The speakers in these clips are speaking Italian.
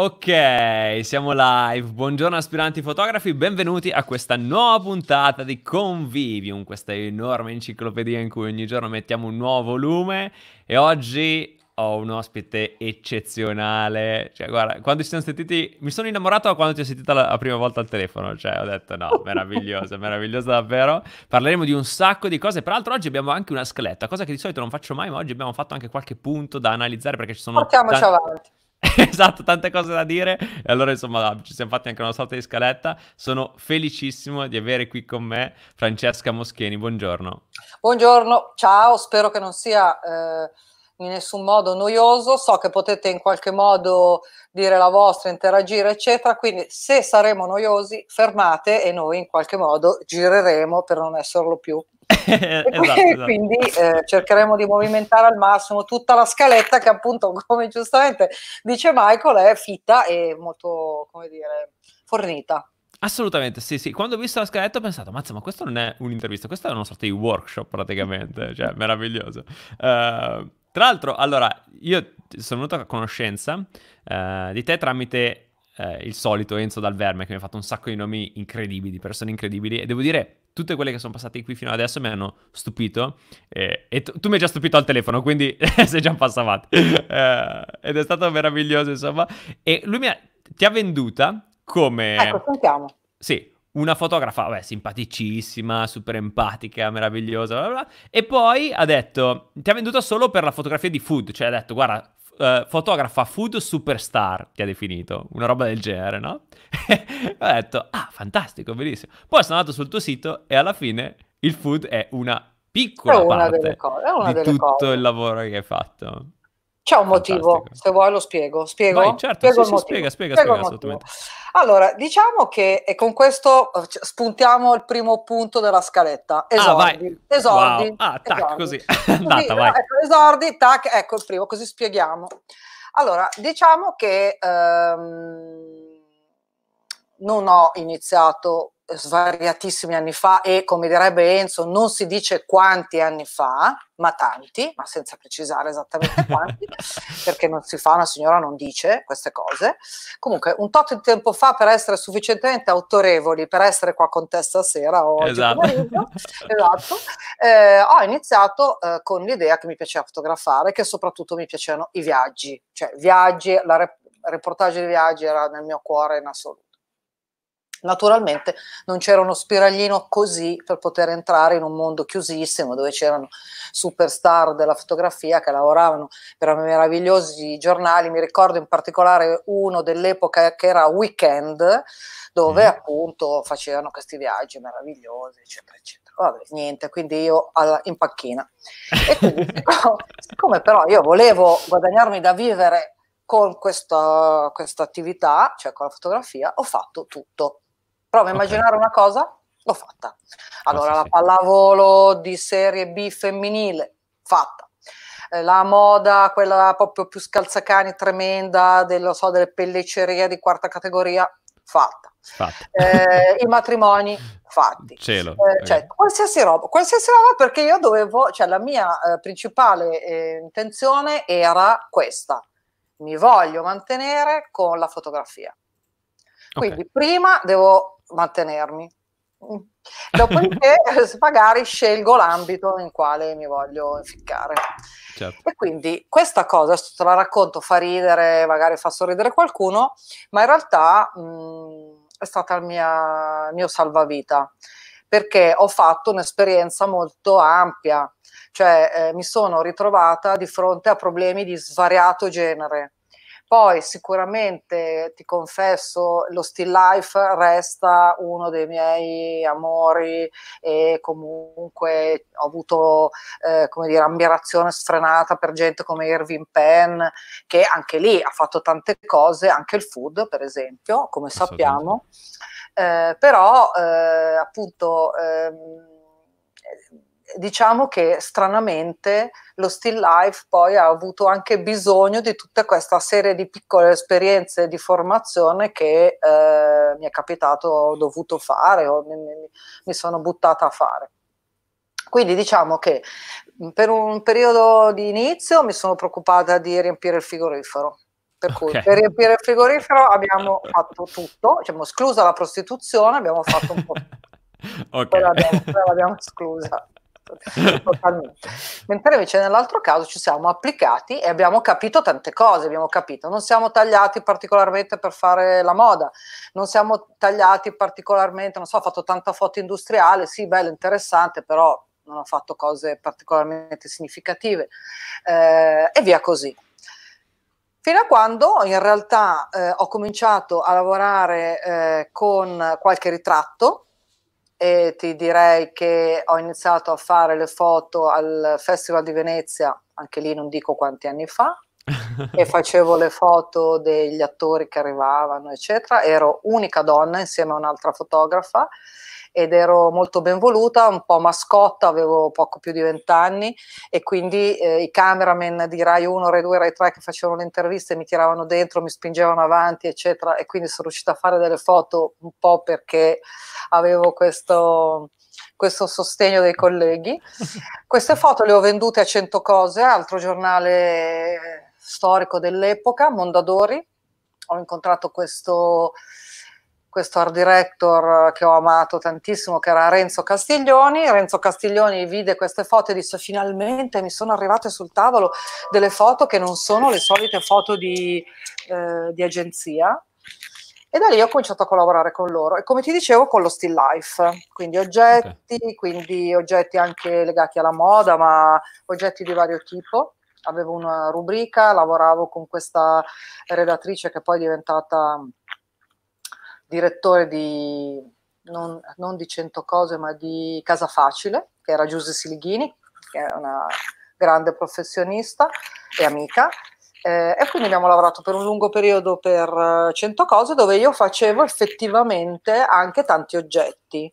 Ok, siamo live. Buongiorno aspiranti fotografi, benvenuti a questa nuova puntata di Convivium, questa enorme enciclopedia in cui ogni giorno mettiamo un nuovo volume e oggi ho un ospite eccezionale. Cioè, guarda, quando ci siamo sentiti mi sono innamorato quando ti ho sentita la, prima volta al telefono, cioè ho detto no, meravigliosa, meravigliosa davvero. Parleremo di un sacco di cose. Peraltro oggi abbiamo anche una scaletta, cosa che di solito non faccio mai, ma oggi abbiamo fatto anche qualche punto da analizzare perché ci sono Portiamoci tanti... avanti esatto, tante cose da dire. E allora, insomma, ci siamo fatti anche una sorta di scaletta. Sono felicissimo di avere qui con me Francesca Moscheni. Buongiorno. Buongiorno, ciao, spero che non sia. Eh, in nessun modo noioso, so che potete in qualche modo dire la vostra, interagire, eccetera, quindi se saremo noiosi fermate e noi in qualche modo gireremo per non esserlo più. esatto, esatto. quindi eh, cercheremo di movimentare al massimo tutta la scaletta che appunto come giustamente dice Michael è fitta e molto come dire fornita Assolutamente, sì, sì. Quando ho visto la scaletta ho pensato, mazza, ma questo non è un'intervista, questo è una sorta di workshop praticamente, cioè, meraviglioso. Uh, tra l'altro, allora, io sono venuto a conoscenza uh, di te tramite eh, il solito Enzo Dal Verme che mi ha fatto un sacco di nomi incredibili, persone incredibili e devo dire tutte quelle che sono passate qui fino ad adesso mi hanno stupito eh, e tu, tu mi hai già stupito al telefono quindi sei già passato avanti eh, ed è stato meraviglioso insomma e lui mi ha, ti ha venduta come ecco sentiamo sì una fotografa vabbè, simpaticissima, super empatica, meravigliosa, bla bla, e poi ha detto, ti ha venduta solo per la fotografia di food, cioè ha detto, guarda, eh, fotografa food superstar, ti ha definito, una roba del genere, no? ho detto, ah, fantastico, bellissimo. Poi sono andato sul tuo sito e alla fine il food è una piccola è una parte delle cose, è una di delle tutto cose. il lavoro che hai fatto. C'è un Fantastico. motivo, se vuoi lo spiego. Spiego? Vai, certo, spiego sì, sì, spiega, spiega, spiego spiega Allora, diciamo che e con questo eh, spuntiamo il primo punto della scaletta. Esordi. Ah, esordi. Wow. Ah, tac, esordi. così. Andata, vai. Ecco, esordi, tac, ecco il primo, così spieghiamo. Allora, diciamo che ehm, non ho iniziato svariatissimi anni fa e come direbbe Enzo non si dice quanti anni fa ma tanti ma senza precisare esattamente quanti perché non si fa una signora non dice queste cose comunque un tot di tempo fa per essere sufficientemente autorevoli per essere qua con te stasera oggi esatto, esatto eh, ho iniziato eh, con l'idea che mi piaceva fotografare che soprattutto mi piacevano i viaggi cioè viaggi la rep- reportage di viaggi era nel mio cuore in assoluto Naturalmente non c'era uno spiraglino così per poter entrare in un mondo chiusissimo dove c'erano superstar della fotografia che lavoravano per meravigliosi giornali. Mi ricordo in particolare uno dell'epoca che era Weekend, dove mm. appunto facevano questi viaggi meravigliosi, eccetera, eccetera. Vabbè, niente, quindi io alla, in panchina. E quindi, siccome però io volevo guadagnarmi da vivere con questa, questa attività, cioè con la fotografia, ho fatto tutto Provo a immaginare una cosa, l'ho fatta. Allora, ah, la pallavolo di serie B femminile, fatta. Eh, la moda, quella proprio più scalzacani, tremenda, dello, so, delle pellicerie di quarta categoria, fatta. Eh, I matrimoni, fatti. Cielo, eh, eh, cioè, qualsiasi roba, qualsiasi roba perché io dovevo, cioè la mia eh, principale intenzione era questa. Mi voglio mantenere con la fotografia. Quindi okay. prima devo mantenermi. Mm. Dopodiché magari scelgo l'ambito in quale mi voglio inficcare. Certo. E quindi questa cosa, adesso te la racconto, fa ridere, magari fa sorridere qualcuno, ma in realtà mh, mm, è stata il, mia, il mio salvavita, perché ho fatto un'esperienza molto ampia, cioè eh, mi sono ritrovata di fronte a problemi di svariato genere poi sicuramente ti confesso, lo still life resta uno dei miei amori e comunque ho avuto eh, come dire, ammirazione sfrenata per gente come Irving Penn che anche lì ha fatto tante cose, anche il food per esempio, come sappiamo, eh, però eh, appunto... Ehm, diciamo che stranamente lo still life poi ha avuto anche bisogno di tutta questa serie di piccole esperienze di formazione che eh, mi è capitato, ho dovuto fare o mi, mi sono buttata a fare. Quindi diciamo che per un periodo di inizio mi sono preoccupata di riempire il frigorifero. Per cui okay. per riempire il frigorifero abbiamo fatto tutto, diciamo, esclusa la prostituzione, abbiamo fatto un po'. okay. Poi poi l'abbiamo esclusa. Totalmente. Mentre invece nell'altro caso ci siamo applicati e abbiamo capito tante cose, abbiamo capito, non siamo tagliati particolarmente per fare la moda, non siamo tagliati particolarmente, non so, ho fatto tanta foto industriale, sì, bello, interessante, però non ho fatto cose particolarmente significative eh, e via così. Fino a quando in realtà eh, ho cominciato a lavorare eh, con qualche ritratto, e ti direi che ho iniziato a fare le foto al Festival di Venezia, anche lì non dico quanti anni fa, e facevo le foto degli attori che arrivavano, eccetera. Ero unica donna insieme a un'altra fotografa ed ero molto ben voluta, un po' mascotta, avevo poco più di vent'anni e quindi eh, i cameraman di Rai 1, Rai 2, Rai 3 che facevano le interviste mi tiravano dentro, mi spingevano avanti, eccetera, e quindi sono riuscita a fare delle foto un po' perché avevo questo, questo sostegno dei colleghi. Queste foto le ho vendute a 100 cose, altro giornale storico dell'epoca, Mondadori. Ho incontrato questo questo art director che ho amato tantissimo, che era Renzo Castiglioni. Renzo Castiglioni vide queste foto e disse finalmente mi sono arrivate sul tavolo delle foto che non sono le solite foto di, eh, di agenzia. E da lì ho cominciato a collaborare con loro e come ti dicevo con lo still life, quindi oggetti, okay. quindi oggetti anche legati alla moda, ma oggetti di vario tipo. Avevo una rubrica, lavoravo con questa redattrice che poi è diventata direttore di, non, non di 100 cose, ma di Casa Facile, che era Giuse Silighini, che è una grande professionista e amica. Eh, e quindi abbiamo lavorato per un lungo periodo per 100 eh, cose dove io facevo effettivamente anche tanti oggetti.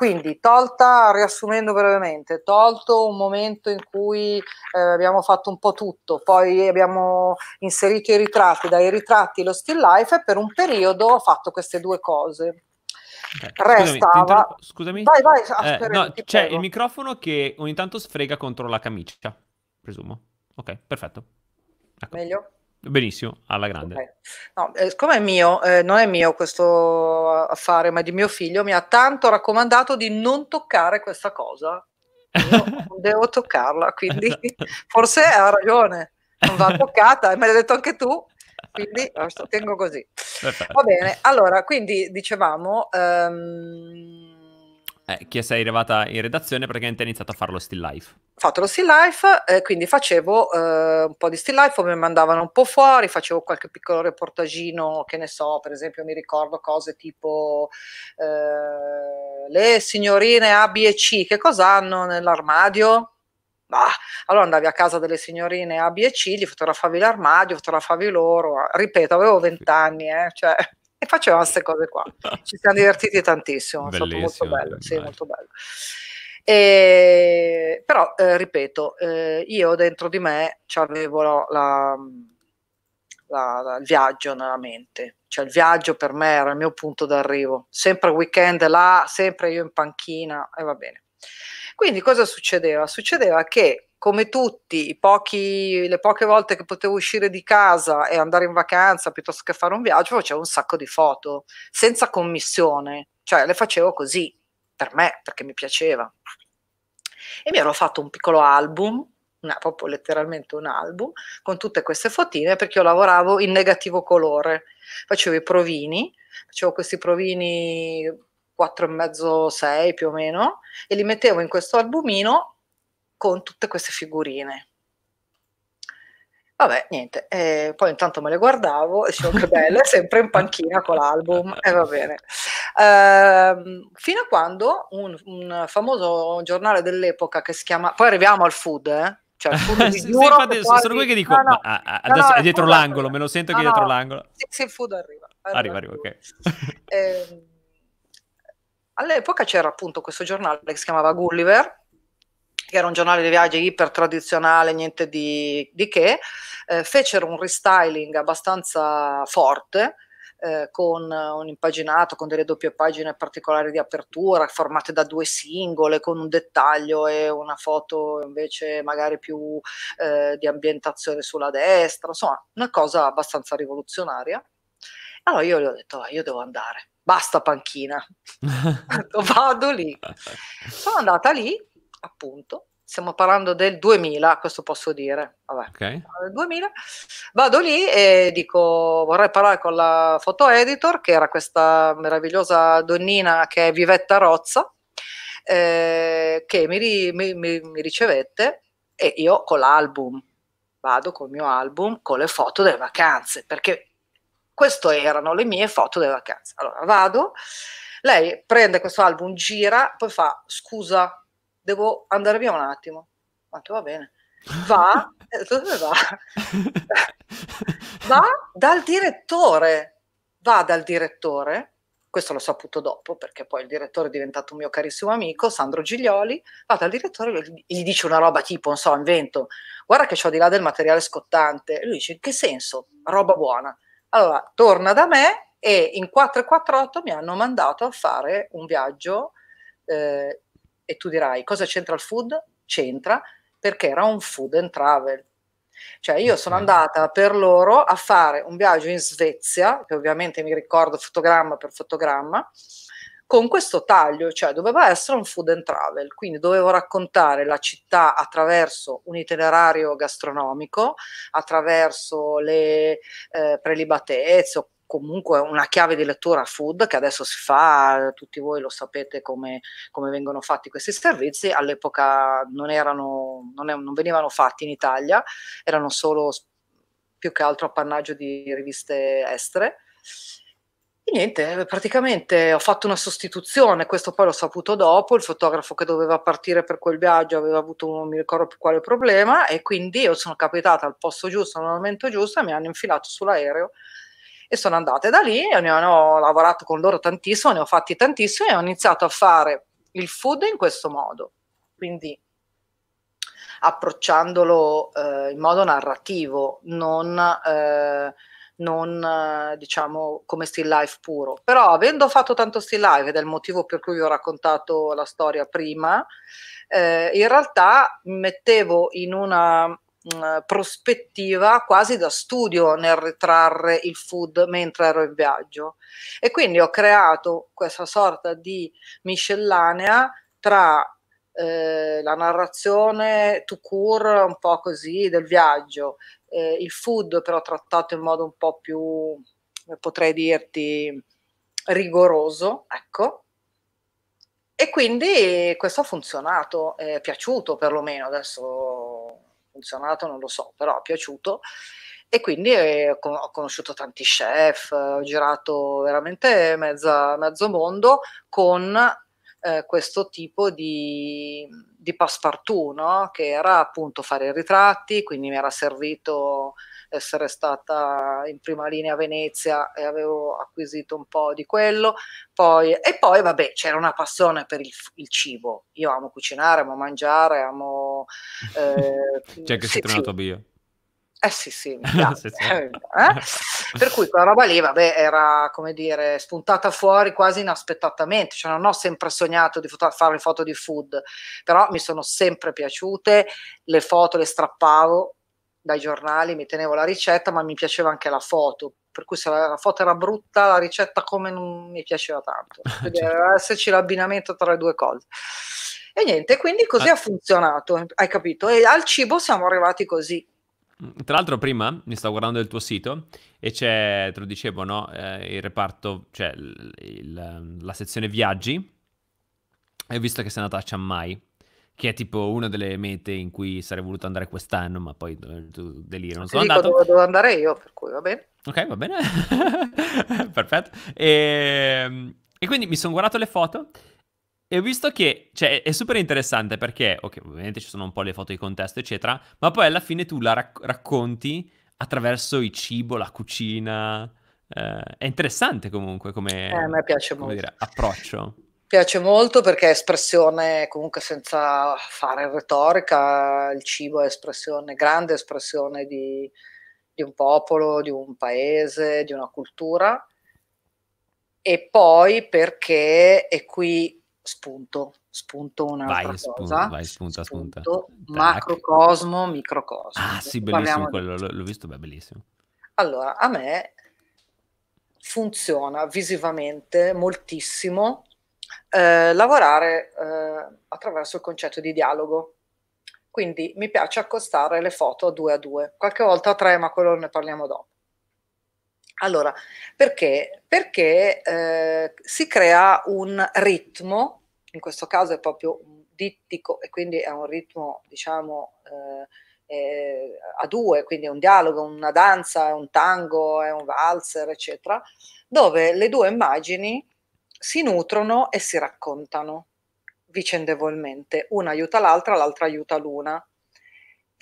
Quindi, tolta, riassumendo brevemente, tolto un momento in cui eh, abbiamo fatto un po' tutto, poi abbiamo inserito i ritratti, dai ritratti lo still life e per un periodo ho fatto queste due cose. Okay. Restava... Scusami, vai, vai, eh, no, c'è prego. il microfono che ogni tanto sfrega contro la camicia, presumo. Ok, perfetto. Ecco. Meglio? Benissimo, alla grande. Okay. No, eh, siccome è mio, eh, non è mio questo affare, ma è di mio figlio, mi ha tanto raccomandato di non toccare questa cosa. Io non devo toccarla, quindi esatto. forse ha ragione, non va toccata, me l'hai detto anche tu, quindi lo tengo così. Va bene, allora, quindi dicevamo... Um, eh, che sei arrivata in redazione praticamente hai iniziato a fare lo still life. fatto lo still life, eh, quindi facevo eh, un po' di still life, mi mandavano un po' fuori, facevo qualche piccolo reportagino, che ne so, per esempio mi ricordo cose tipo eh, le signorine A, B e C, che cosa hanno nell'armadio? Bah. Allora andavi a casa delle signorine A, B e C, gli fotografavi l'armadio, fotografavi loro, ripeto, avevo vent'anni, eh, cioè e facevamo queste cose qua. Ci siamo divertiti tantissimo, è stato molto bello, sì, molto bello. E, però, eh, ripeto, eh, io dentro di me avevo la, la, la, il viaggio nella mente, cioè il viaggio per me era il mio punto d'arrivo, sempre weekend là, sempre io in panchina e va bene. Quindi cosa succedeva? Succedeva che come tutti, i pochi, le poche volte che potevo uscire di casa e andare in vacanza piuttosto che fare un viaggio, facevo un sacco di foto senza commissione, cioè le facevo così per me, perché mi piaceva. E mi ero fatto un piccolo album, una, proprio letteralmente un album, con tutte queste fotine perché io lavoravo in negativo colore, facevo i provini, facevo questi provini e mezzo, 6 più o meno, e li mettevo in questo albumino con tutte queste figurine. Vabbè, niente, eh, poi intanto me le guardavo e dicevo che belle, sempre in panchina con l'album e eh, va bene. Eh, fino a quando un, un, famoso giornale dell'epoca che si chiama, poi arriviamo al food, eh, cioè, food sì, infatti, quasi... sono quelli che dico, no, no, ma, ah, no, adesso è dietro l'angolo, arriva. me lo sento che è dietro l'angolo. Sì, sì, il food arriva. Arriva, arriva, arriva ok. All'epoca c'era appunto questo giornale che si chiamava Gulliver, che era un giornale di viaggi iper tradizionale, niente di, di che, eh, fecero un restyling abbastanza forte. Eh, con un impaginato, con delle doppie pagine particolari di apertura, formate da due singole, con un dettaglio e una foto invece magari più eh, di ambientazione sulla destra, insomma, una cosa abbastanza rivoluzionaria. Allora io gli ho detto, ah, io devo andare basta panchina, vado lì. Sono andata lì, appunto, stiamo parlando del 2000, questo posso dire, vabbè, okay. 2000. vado lì e dico vorrei parlare con la foto editor, che era questa meravigliosa donnina che è Vivetta Rozza, eh, che mi, ri, mi, mi, mi ricevette e io con l'album, vado col mio album con le foto delle vacanze, perché queste erano le mie foto delle vacanze. Allora vado, lei prende questo album, gira, poi fa scusa, devo andare via un attimo. Quanto va bene. Va, eh, dove va? va dal direttore, va dal direttore, questo l'ho saputo dopo perché poi il direttore è diventato un mio carissimo amico, Sandro Giglioli, va dal direttore e gli dice una roba tipo, non so, invento, guarda che ho di là del materiale scottante, e lui dice, in che senso? Roba buona. Allora, torna da me e in 448 mi hanno mandato a fare un viaggio eh, e tu dirai cosa c'entra il food? C'entra perché era un food and travel. Cioè io sono andata per loro a fare un viaggio in Svezia, che ovviamente mi ricordo fotogramma per fotogramma, con questo taglio, cioè doveva essere un food and travel, quindi dovevo raccontare la città attraverso un itinerario gastronomico, attraverso le eh, prelibatezze, comunque una chiave di lettura food che adesso si fa, tutti voi lo sapete come, come vengono fatti questi servizi, all'epoca non, erano, non, è, non, venivano fatti in Italia, erano solo più che altro appannaggio di riviste estere e niente, eh, praticamente ho fatto una sostituzione, questo poi l'ho saputo dopo, il fotografo che doveva partire per quel viaggio aveva avuto non mi ricordo più quale problema e quindi io sono capitata al posto giusto, al momento giusto e mi hanno infilato sull'aereo e sono andata da lì, ne ho lavorato con loro tantissimo, ne ho fatti tantissimi e ho iniziato a fare il food in questo modo, quindi approcciandolo eh, in modo narrativo, non... Eh, non eh, diciamo come still life puro. Però avendo fatto tanto still life, ed è il motivo per cui vi ho raccontato la storia prima, eh, in realtà mi mettevo in una mm, prospettiva quasi da studio nel ritrarre il food mentre ero in viaggio e quindi ho creato questa sorta di miscellanea tra eh, la narrazione to cure un po' così del viaggio, eh, il food però trattato in modo un po' più, eh, potrei dirti, rigoroso, ecco. E quindi questo ha funzionato, è piaciuto perlomeno, adesso funzionato non lo so, però è piaciuto e quindi eh, ho conosciuto tanti chef, ho girato veramente mezza, mezzo mondo con eh, questo tipo di, di passepartout, no? che era appunto fare i ritratti, quindi mi era servito essere stata in prima linea a Venezia e avevo acquisito un po' di quello. Poi, e poi, vabbè, c'era una passione per il, il cibo. Io amo cucinare, amo mangiare, amo... Eh, C'è cioè, anche sì, sì. bio. Eh sì, sì, sì, sì. Eh, eh? per cui quella roba lì, vabbè, era come dire spuntata fuori quasi inaspettatamente. Cioè, non ho sempre sognato di foto- fare le foto di food, però mi sono sempre piaciute. Le foto le strappavo dai giornali, mi tenevo la ricetta, ma mi piaceva anche la foto. Per cui se la, la foto era brutta, la ricetta come non mi piaceva tanto. Quindi certo. deve esserci l'abbinamento tra le due cose. E niente, quindi così ah. ha funzionato, hai capito? E al cibo siamo arrivati così. Tra l'altro prima mi stavo guardando il tuo sito e c'è, te lo dicevo, no? Eh, il reparto, cioè il, il, ehm, la sezione viaggi e ho visto che sei andata a Chiang Mai, che è tipo una delle mete in cui sarei voluto andare quest'anno, ma poi tu deliri, non sono andato. Dove devo andare io, per cui va bene. Ok, va bene. Perfetto. E, ehm, e quindi mi sono guardato le foto e ho visto che, cioè, è super interessante perché, ok, ovviamente ci sono un po' le foto di contesto, eccetera, ma poi alla fine tu la rac- racconti attraverso il cibo, la cucina. Eh, è interessante comunque come, eh, me piace come molto. Dire, approccio. Piace molto perché è espressione, comunque senza fare retorica, il cibo è espressione, grande espressione di, di un popolo, di un paese, di una cultura. E poi perché, e qui spunto, spunto un'altra vai, cosa. Spunto, vai, spunta, spunto, spunta. Macrocosmo, microcosmo. Ah sì, bellissimo quello, di... l'ho visto, beh, bellissimo. Allora, a me funziona visivamente moltissimo eh, lavorare eh, attraverso il concetto di dialogo. Quindi mi piace accostare le foto a due a due, qualche volta a tre, ma quello ne parliamo dopo. Allora, perché? Perché eh, si crea un ritmo, in questo caso è proprio un dittico e quindi è un ritmo, diciamo, eh, eh, a due, quindi è un dialogo, una danza, è un tango, è un valzer, eccetera, dove le due immagini si nutrono e si raccontano vicendevolmente, una aiuta l'altra, l'altra aiuta l'una.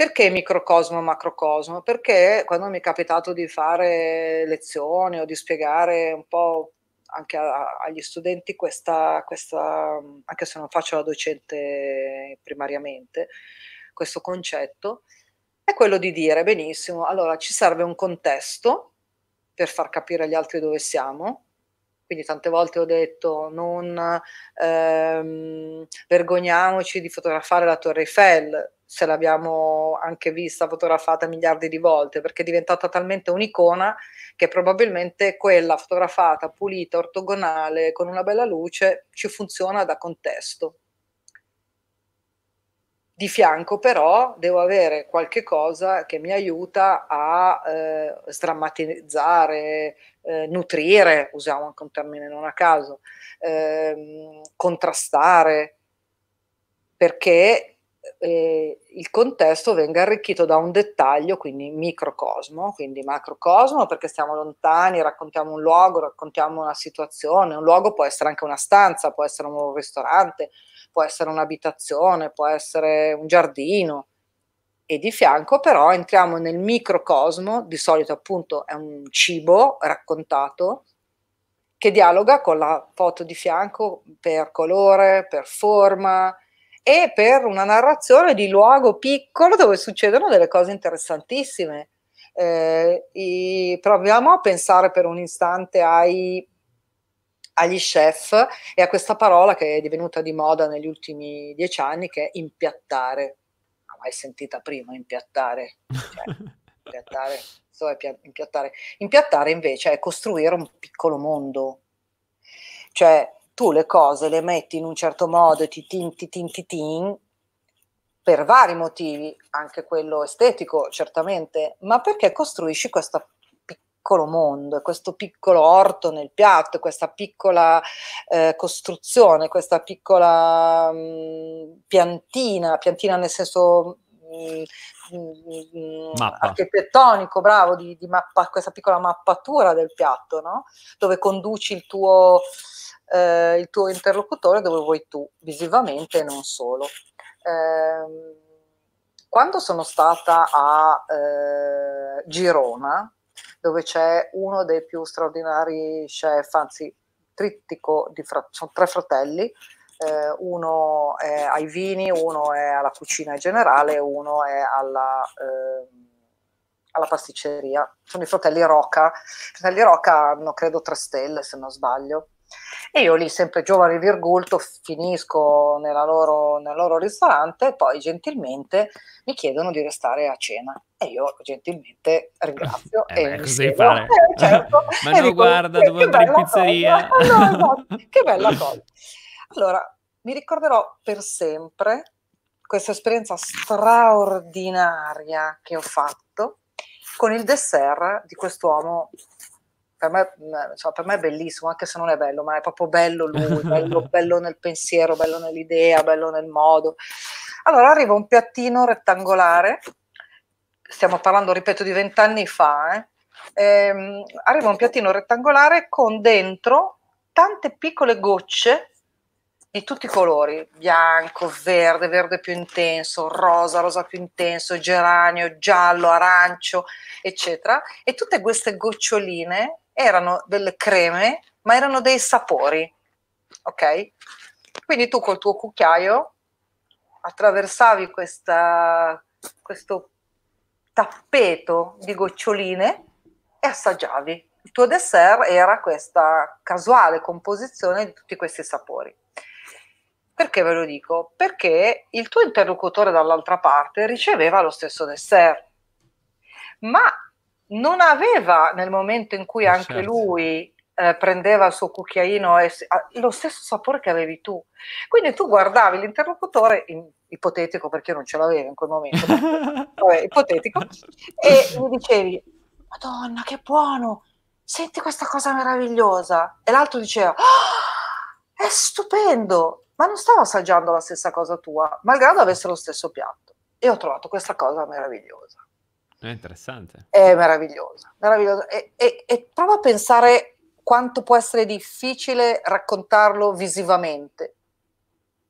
Perché microcosmo, macrocosmo? Perché quando mi è capitato di fare lezioni o di spiegare un po' anche a, agli studenti questa, questa, anche se non faccio la docente primariamente, questo concetto, è quello di dire, benissimo, allora ci serve un contesto per far capire agli altri dove siamo, quindi tante volte ho detto non ehm, vergogniamoci di fotografare la Torre Eiffel, se l'abbiamo anche vista fotografata miliardi di volte, perché è diventata talmente un'icona che probabilmente quella fotografata, pulita, ortogonale, con una bella luce, ci funziona da contesto. Di fianco però devo avere qualche cosa che mi aiuta a eh, sdrammatizzare, eh, nutrire, usiamo anche un termine non a caso, eh, contrastare, perché eh, il contesto venga arricchito da un dettaglio, quindi microcosmo, quindi macrocosmo perché stiamo lontani, raccontiamo un luogo, raccontiamo una situazione, un luogo può essere anche una stanza, può essere un nuovo ristorante, può essere un'abitazione, può essere un giardino e di fianco però entriamo nel microcosmo, di solito appunto è un cibo raccontato, che dialoga con la foto di fianco per colore, per forma, e per una narrazione di luogo piccolo dove succedono delle cose interessantissime. Eh, i, proviamo a pensare per un istante ai, agli chef e a questa parola che è divenuta di moda negli ultimi dieci anni che è impiattare. Non ho mai sentita prima impiattare. Cioè, impiattare. So, impiattare. Impiattare invece è costruire un piccolo mondo. Cioè, tu le cose le metti in un certo modo e ti tin ti tin ti tin per vari motivi, anche quello estetico certamente, ma perché costruisci questo piccolo mondo, questo piccolo orto nel piatto, questa piccola eh, costruzione, questa piccola mh, mm, piantina, piantina nel senso mm, mm, architettonico, bravo, di, di mappa, questa piccola mappatura del piatto, no? dove conduci il tuo, eh, il tuo interlocutore dove vuoi tu, visivamente e non solo. Eh, quando sono stata a eh, Girona, dove c'è uno dei più straordinari chef, anzi trittico, di fra- sono tre fratelli, eh, uno è ai vini, uno è alla cucina in generale, uno è alla, eh, alla pasticceria. Sono i fratelli Roca. I fratelli Roca hanno credo tre stelle, se non sbaglio. E io lì, sempre giovane virgulto, finisco loro, nel loro ristorante e poi gentilmente mi chiedono di restare a cena. E io gentilmente ringrazio. Eh e cosa devi fare? Eh, certo. Ma e no, dico, guarda, devo andare in pizzeria. no, no, che bella cosa. Allora, mi ricorderò per sempre questa esperienza straordinaria che ho fatto con il dessert di quest'uomo per me, insomma, cioè, per me, è bellissimo, anche se non è bello, ma è proprio bello lui, bello, bello, nel pensiero, bello nell'idea, bello nel modo. Allora arriva un piattino rettangolare, stiamo parlando, ripeto, di vent'anni fa, eh. ehm, arriva un piattino rettangolare con dentro tante piccole gocce di tutti i colori, bianco, verde, verde più intenso, rosa, rosa più intenso, geranio, giallo, arancio, eccetera, e tutte queste goccioline erano delle creme, ma erano dei sapori. Ok? Quindi tu col tuo cucchiaio attraversavi questa, questo tappeto di goccioline e assaggiavi. Il tuo dessert era questa casuale composizione di tutti questi sapori. Perché ve lo dico? Perché il tuo interlocutore dall'altra parte riceveva lo stesso dessert, ma non aveva nel momento in cui eh, anche certo. lui eh, prendeva il suo cucchiaino e, ah, lo stesso sapore che avevi tu. Quindi tu guardavi l'interlocutore, in, ipotetico perché non ce l'avevo in quel momento, ma, vabbè, ipotetico, e gli dicevi, Madonna che buono, senti questa cosa meravigliosa. E l'altro diceva, oh, è stupendo, ma non stava assaggiando la stessa cosa tua, malgrado avesse lo stesso piatto. E ho trovato questa cosa meravigliosa. È interessante. È meravigliosa, meravigliosa. E, e, e prova a pensare quanto può essere difficile raccontarlo visivamente.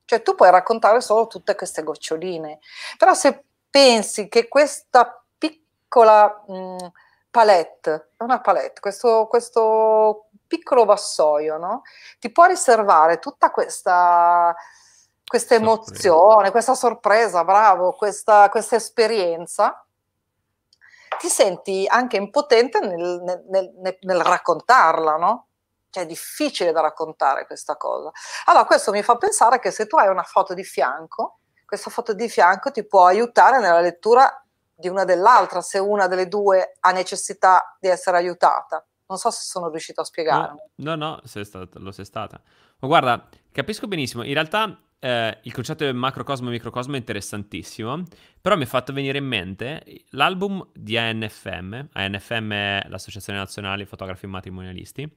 Cioè tu puoi raccontare solo tutte queste goccioline, però se pensi che questa piccola mh, mm, palette, è una palette, questo, questo piccolo vassoio, no? ti può riservare tutta questa, questa emozione, questa sorpresa, bravo, questa, questa esperienza ti senti anche impotente nel, nel, nel, nel raccontarla, no? Cioè è difficile da raccontare questa cosa. Allora questo mi fa pensare che se tu hai una foto di fianco, questa foto di fianco ti può aiutare nella lettura di una dell'altra, se una delle due ha necessità di essere aiutata. Non so se sono riuscito a spiegarlo. No, no, no sei stato, lo sei stata. Ma guarda, capisco benissimo. In realtà eh, il concetto del macrocosmo e microcosmo è interessantissimo, però mi è fatto venire in mente l'album di ANFM, ANFM è l'Associazione Nazionale Fotografi Matrimonialisti,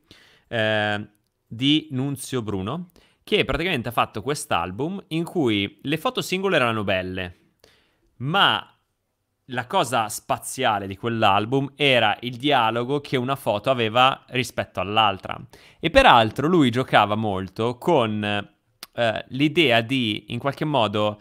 eh, di Nunzio Bruno, che praticamente ha fatto quest'album in cui le foto singole erano belle, ma la cosa spaziale di quell'album era il dialogo che una foto aveva rispetto all'altra. E peraltro lui giocava molto con eh, l'idea di in qualche modo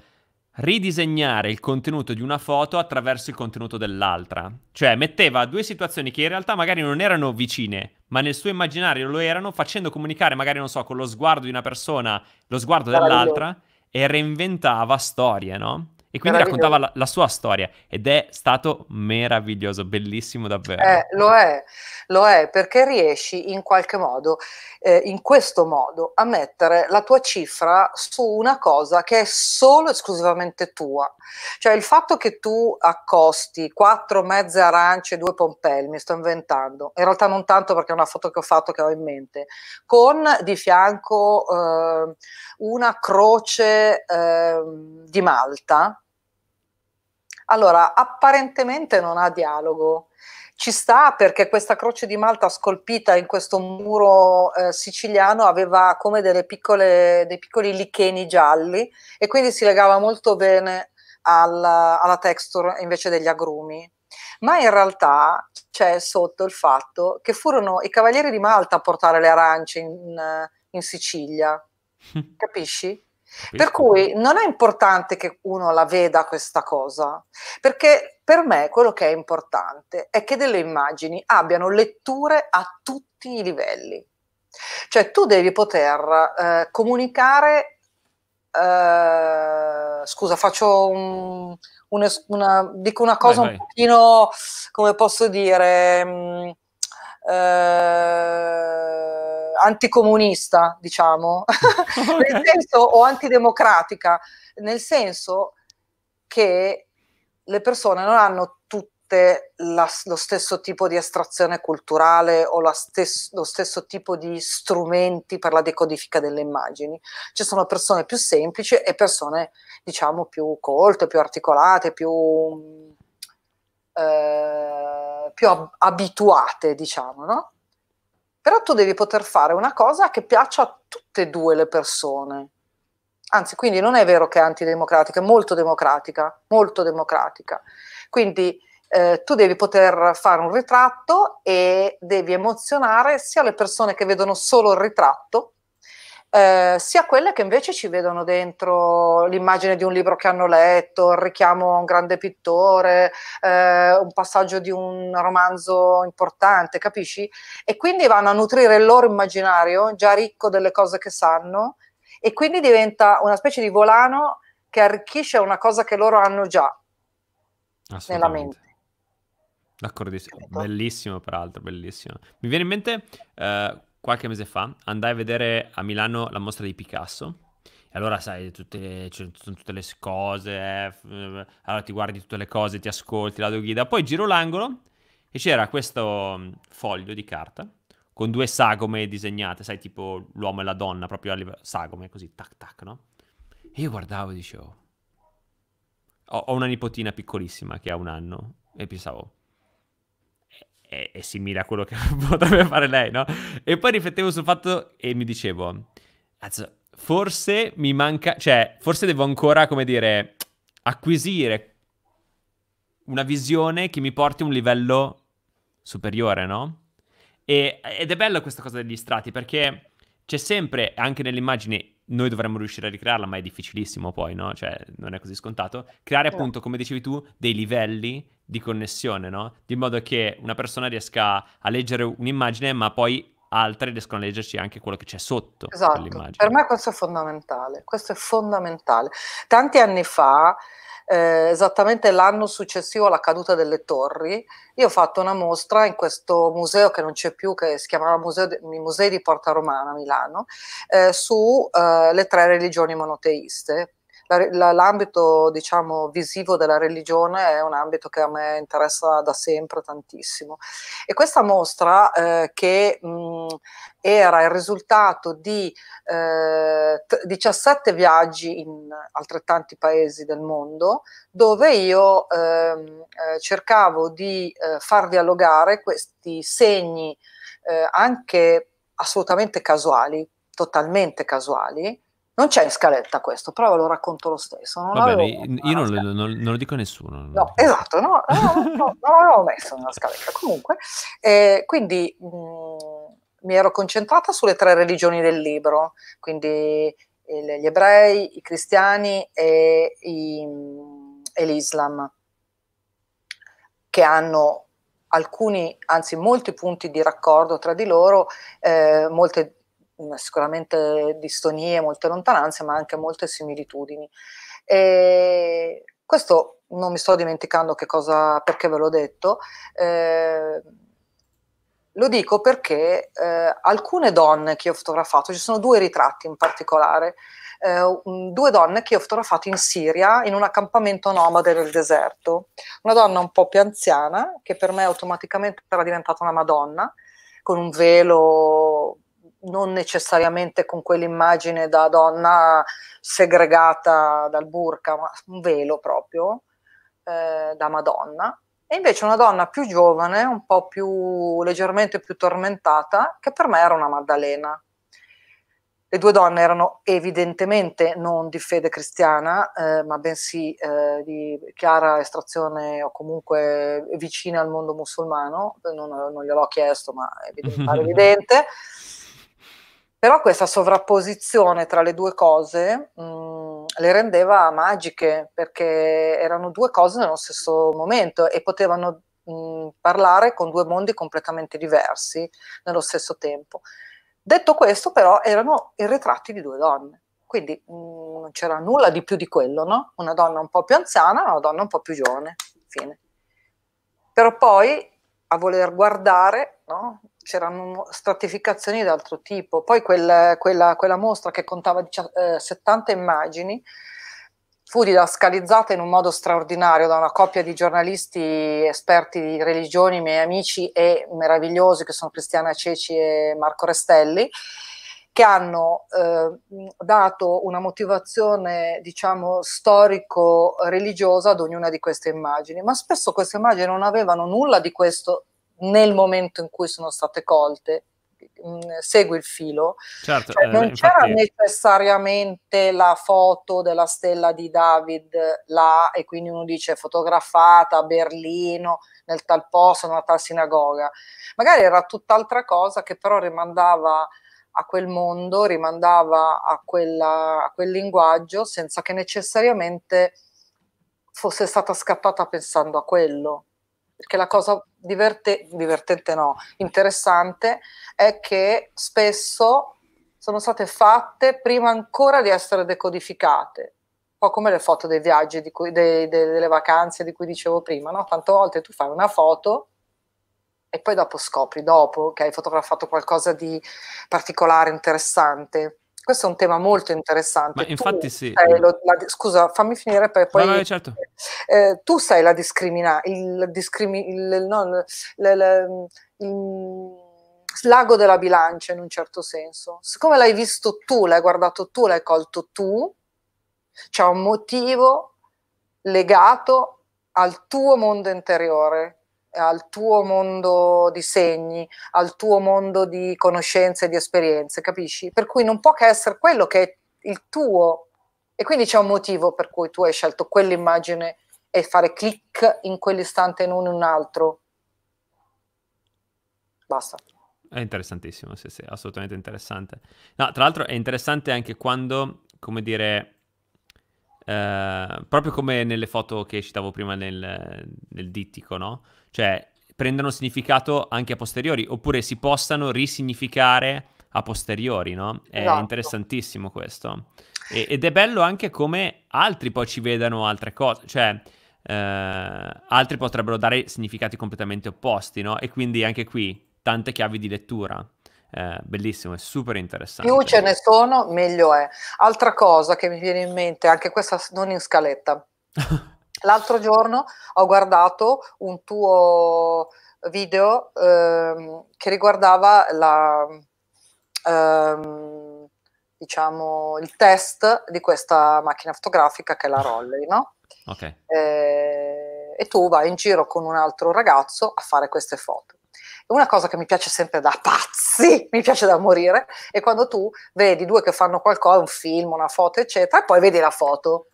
ridisegnare il contenuto di una foto attraverso il contenuto dell'altra. Cioè metteva due situazioni che in realtà magari non erano vicine, ma nel suo immaginario lo erano, facendo comunicare magari, non so, con lo sguardo di una persona, lo sguardo dell'altra, e reinventava storie, no? E quindi raccontava la, la, sua storia ed è stato meraviglioso, bellissimo davvero. Eh, lo è, lo è, perché riesci in qualche modo, eh, in questo modo, a mettere la tua cifra su una cosa che è solo e esclusivamente tua. Cioè il fatto che tu accosti quattro mezze arance e due pompelmi, sto inventando, in realtà non tanto perché è una foto che ho fatto che ho in mente, con di fianco... Eh, una croce eh, di Malta. Allora, apparentemente non ha dialogo. Ci sta perché questa croce di Malta scolpita in questo muro eh, siciliano aveva come piccole, dei piccoli licheni gialli e quindi si legava molto bene alla, alla texture invece degli agrumi ma in realtà c'è sotto il fatto che furono i cavalieri di Malta a portare le arance in, in Sicilia. Capisci? Capisco. Per cui non è importante che uno la veda questa cosa, perché per me quello che è importante è che delle immagini abbiano letture a tutti i livelli. Cioè tu devi poter eh, comunicare, eh, scusa faccio un, un, una, dico una cosa vai, vai. un pochino, come posso dire, mh, mm, eh, anticomunista, diciamo, nel senso, o antidemocratica, nel senso che le persone non hanno tutte la, lo stesso tipo di estrazione culturale o stes- lo stesso tipo di strumenti per la decodifica delle immagini. Ci sono persone più semplici e persone, diciamo, più colte, più articolate, più, mm, eh, più ab- abituate, diciamo, no? Però tu devi poter fare una cosa che piaccia a tutte e due le persone. Anzi, quindi non è vero che è antidemocratica, è molto democratica, molto democratica. Quindi eh, tu devi poter fare un ritratto e devi emozionare sia le persone che vedono solo il ritratto, eh, sia quelle che invece ci vedono dentro l'immagine di un libro che hanno letto, il richiamo a un grande pittore, eh, un passaggio di un romanzo importante, capisci? E quindi vanno a nutrire il loro immaginario già ricco delle cose che sanno e quindi diventa una specie di volano che arricchisce una cosa che loro hanno già nella mente. D'accordissimo, bellissimo peraltro, bellissimo. Mi viene in mente eh, qualche mese fa andai a vedere a Milano la mostra di Picasso. E allora sai, tutte, cioè, tutte le cose, eh, eh, allora ti guardi tutte le cose, ti ascolti, la guida. Poi giro l'angolo e c'era questo mm, foglio di carta con due sagome disegnate, sai, tipo l'uomo e la donna, proprio a livello, sagome, così, tac tac, no? E io guardavo e dicevo, ho, ho una nipotina piccolissima che ha un anno e pensavo, è, è simile a quello che potrebbe fare lei, no? E poi riflettevo sul fatto e mi dicevo, forse mi manca, cioè, forse devo ancora, come dire, acquisire una visione che mi porti a un livello superiore, no? E, ed è bella questa cosa degli strati perché c'è sempre, anche nell'immagine, immagini noi dovremmo riuscire a ricrearla, ma è difficilissimo poi, no? Cioè, non è così scontato. Creare certo. appunto, come dicevi tu, dei livelli di connessione, no? Di modo che una persona riesca a leggere un'immagine, ma poi altre riescono a leggerci anche quello che c'è sotto esatto. Per me questo è fondamentale, questo è fondamentale. Tanti anni fa eh, esattamente l'anno successivo alla caduta delle torri, io ho fatto una mostra in questo museo che non c'è più, che si chiamava Museo de, Musei di Porta Romana a Milano, eh, sulle eh, tre religioni monoteiste, la, l'ambito diciamo, visivo della religione è un ambito che a me interessa da sempre tantissimo. E questa mostra eh, che mh, era il risultato di eh, t- 17 viaggi in altrettanti paesi del mondo, dove io ehm, eh, cercavo di eh, far dialogare questi segni eh, anche assolutamente casuali, totalmente casuali, non c'è in scaletta questo, però ve lo racconto lo stesso. Non Vabbè, io non, lo, non, non lo dico a nessuno. No, esatto, no, no, no, non l'avevo messo nella scaletta. Comunque, eh, quindi mh, mm, mi ero concentrata sulle tre religioni del libro, quindi il, eh, gli ebrei, i cristiani e, i, e l'Islam, che hanno alcuni, anzi molti punti di raccordo tra di loro, eh, molte sicuramente distonie, molte lontananze, ma anche molte similitudini. E questo non mi sto dimenticando che cosa, perché ve l'ho detto, eh, lo dico perché eh, alcune donne che ho fotografato, ci sono due ritratti in particolare, eh, due donne che ho fotografato in Siria in un accampamento nomade nel deserto. Una donna un po' più anziana, che per me automaticamente era diventata una Madonna, con un velo non necessariamente con quell'immagine da donna segregata dal burka, ma un velo proprio eh, da Madonna. E invece una donna più giovane, un po' più leggermente più tormentata, che per me era una Maddalena. Le due donne erano evidentemente non di fede cristiana, eh, ma bensì eh, di chiara estrazione o comunque vicine al mondo musulmano, non, non gliel'ho chiesto, ma è evidente. Però questa sovrapposizione tra le due cose mh, mm, le rendeva magiche perché erano due cose nello stesso momento e potevano mh, mm, parlare con due mondi completamente diversi nello stesso tempo. Detto questo, però, erano i ritratti di due donne, quindi mh, mm, non c'era nulla di più di quello, no? Una donna un po' più anziana, una donna un po' più giovane, fine. Però poi a voler guardare no? c'erano stratificazioni di altro tipo. Poi quel, quella, quella, mostra che contava eh, 70 immagini fu didascalizzata in un modo straordinario da una coppia di giornalisti esperti di religioni, miei amici e meravigliosi che sono Cristiana Ceci e Marco Restelli, che hanno eh, dato una motivazione, diciamo, storico-religiosa ad ognuna di queste immagini, ma spesso queste immagini non avevano nulla di questo nel momento in cui sono state colte, mm, segue il filo. Certo, cioè, eh, non eh, c'era infatti... necessariamente la foto della stella di David là e quindi uno dice fotografata a Berlino, nel tal posto, nella tal sinagoga. Magari era tutt'altra cosa che però rimandava a quel mondo, rimandava a, quella, a quel linguaggio senza che necessariamente fosse stata scattata pensando a quello perché la cosa diverte, divertente no, interessante è che spesso sono state fatte prima ancora di essere decodificate, un po' come le foto dei viaggi, cui, dei, dei, delle vacanze di cui dicevo prima, no? tante volte tu fai una foto e poi dopo scopri dopo che hai fotografato qualcosa di particolare, interessante questo è un tema molto interessante. Ma tu infatti sì. Lo, la, scusa, fammi finire per poi... No, no, certo. eh, tu sei la discriminazione, il, discrimi, il, no, il, il l'ago della bilancia in un certo senso. Siccome l'hai visto tu, l'hai guardato tu, l'hai colto tu, c'è un motivo legato al tuo mondo interiore al tuo mondo di segni, al tuo mondo di conoscenze e di esperienze, capisci? Per cui non può che essere quello che è il tuo. E quindi c'è un motivo per cui tu hai scelto quell'immagine e fare click in quell'istante e non in un altro. Basta. È interessantissimo, sì, sì, assolutamente interessante. No, tra l'altro è interessante anche quando, come dire, eh, proprio come nelle foto che citavo prima nel, nel dittico, no? cioè prendano significato anche a posteriori, oppure si possano risignificare a posteriori, no? È esatto. interessantissimo questo. E, ed è bello anche come altri poi ci vedano altre cose, cioè eh, altri potrebbero dare significati completamente opposti, no? E quindi anche qui tante chiavi di lettura. Eh, bellissimo, è super interessante. Più ce ne sono, meglio è. Altra cosa che mi viene in mente, anche questa non in scaletta. L'altro giorno ho guardato un tuo video ehm, che riguardava la, ehm, diciamo, il test di questa macchina fotografica che è la Rolly, no? Okay. Eh, e tu vai in giro con un altro ragazzo a fare queste foto. Una cosa che mi piace sempre da pazzi, mi piace da morire, è quando tu vedi due che fanno qualcosa, un film, una foto, eccetera, e poi vedi la foto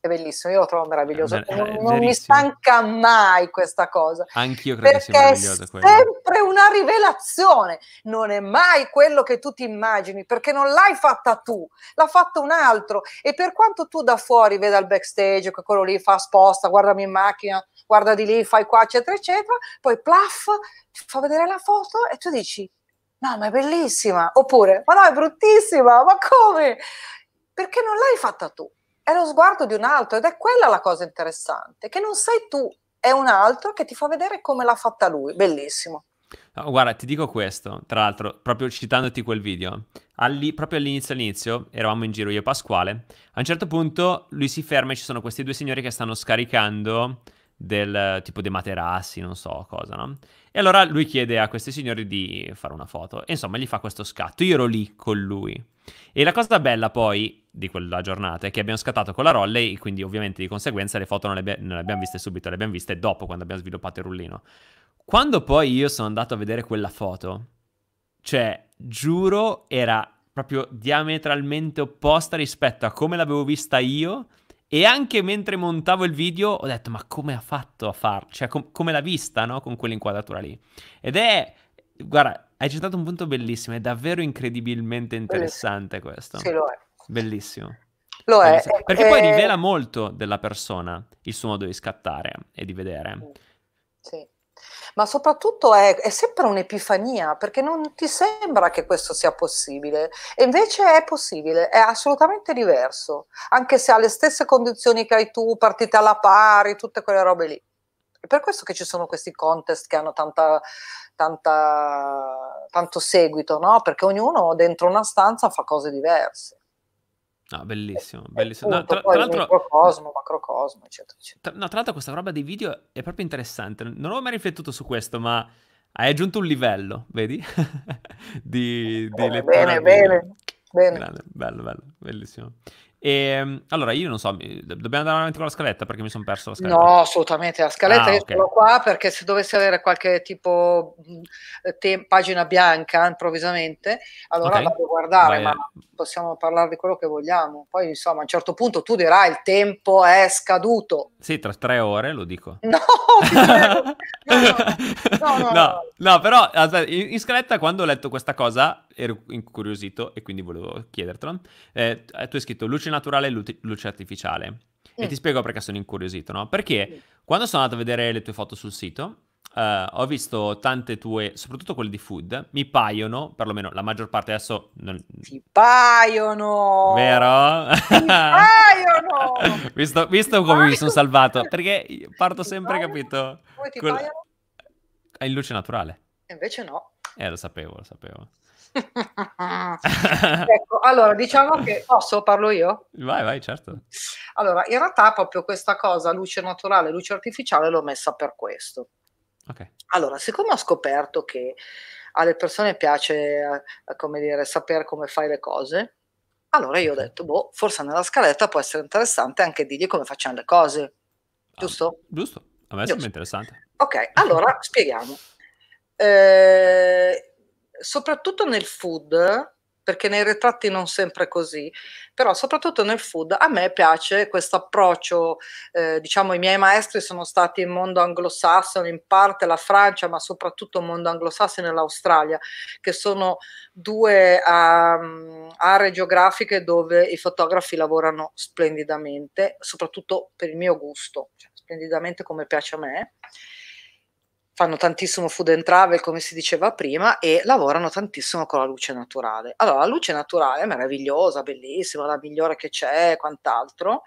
è bellissimo, io lo trovo meraviglioso, Beh, non, eh, non mi stanca mai questa cosa. Anch'io credo perché sia meravigliosa È sempre una rivelazione, non è mai quello che tu ti immagini, perché non l'hai fatta tu, l'ha fatta un altro e per quanto tu da fuori veda il backstage, che quello lì fa sposta, guardami in macchina, guarda di lì, fai qua, eccetera, eccetera, poi plaf, ti fa vedere la foto e tu dici no, ma è bellissima, oppure, ma no, è bruttissima, ma come? Perché non l'hai fatta tu è lo sguardo di un altro ed è quella la cosa interessante, che non sei tu, è un altro che ti fa vedere come l'ha fatta lui, bellissimo. guarda, ti dico questo, tra l'altro, proprio citandoti quel video, Alli, proprio all'inizio, all'inizio, eravamo in giro io e Pasquale, a un certo punto lui si ferma e ci sono questi due signori che stanno scaricando del tipo dei materassi, non so cosa, no? E allora lui chiede a questi signori di fare una foto e insomma gli fa questo scatto, io ero lì con lui. E la cosa bella poi di quella giornata e che abbiamo scattato con la Rolley, quindi ovviamente di conseguenza le foto non le, non le abbiamo viste subito, le abbiamo viste dopo quando abbiamo sviluppato il rullino. Quando poi io sono andato a vedere quella foto, cioè, giuro, era proprio diametralmente opposta rispetto a come l'avevo vista io. E anche mentre montavo il video ho detto, ma come ha fatto a farlo? Cioè, com- come l'ha vista, no? Con quell'inquadratura lì. Ed è, guarda, hai citato un punto bellissimo, è davvero incredibilmente interessante questo. Sì, lo è. Bellissimo. Lo è. Perché è, poi rivela molto della persona il suo modo di scattare e di vedere. Mm. Sì. Ma soprattutto è, è sempre un'epifania, perché non ti sembra che questo sia possibile, e invece è possibile, è assolutamente diverso, anche se ha le stesse condizioni che hai tu, partite alla pari, tutte quelle robe lì. È per questo che ci sono questi contest che hanno tanta, tanta, tanto seguito, no? perché ognuno dentro una stanza fa cose diverse. No, bellissimo, eh, bellissimo. Appunto, no, tra, tra l'altro, microcosmo, macrocosmo, eccetera, eccetera. Tra, no, tra l'altro questa roba dei video è proprio interessante. Non avevo mai riflettuto su questo, ma hai aggiunto un livello, vedi? di, eh, di bene, bene, bene, bene. bello, bello, bellissimo. E, ehm, allora, io non so, dobbiamo andare avanti con la scaletta perché mi sono perso la scaletta. No, assolutamente, la scaletta ah, io okay. sono qua perché se dovessi avere qualche tipo te- pagina bianca improvvisamente, allora okay. vado a guardare, Vai. ma possiamo parlare di quello che vogliamo. Poi, insomma, a un certo punto tu dirai il tempo è scaduto. Sì, tra tre ore lo dico. No, no, no, no, no, no, no, no però in, in scaletta quando ho letto questa cosa ero incuriosito e quindi volevo chiedertelo. Eh, tu hai scritto luce naturale e luce, artificiale. Mm. E ti spiego perché sono incuriosito, no? Perché mm. quando sono andato a vedere le tue foto sul sito, Uh, ho visto tante tue, soprattutto quelle di food, mi paiono, perlomeno la maggior parte adesso... Non... Ti paiono! Vero? Ti paiono! visto, visto come mi sono salvato, perché parto ti sempre, paiono? capito? Come ti quella... paiono? È in luce naturale. invece no. Eh, lo sapevo, lo sapevo. ecco, allora diciamo che posso, parlo io? Vai, vai, certo. Allora, in realtà proprio questa cosa, luce naturale, luce artificiale, l'ho messa per questo. Okay. Allora, siccome ho scoperto che alle persone piace, eh, come dire, sapere come fai le cose, allora io ho detto, boh, forse nella scaletta può essere interessante anche dirgli come facciamo le cose, ah, giusto? Ah, giusto, a me sembra interessante. Ok, allora spieghiamo. Eh, soprattutto nel food, perché nei ritratti non sempre così, però soprattutto nel food a me piace questo approccio, eh, diciamo i miei maestri sono stati in mondo anglosassone, in parte la Francia, ma soprattutto il mondo anglosassone e l'Australia, che sono due um, aree geografiche dove i fotografi lavorano splendidamente, soprattutto per il mio gusto, cioè, splendidamente come piace a me fanno tantissimo food and travel, come si diceva prima, e lavorano tantissimo con la luce naturale. Allora, la luce naturale è meravigliosa, bellissima, la migliore che c'è, quant'altro,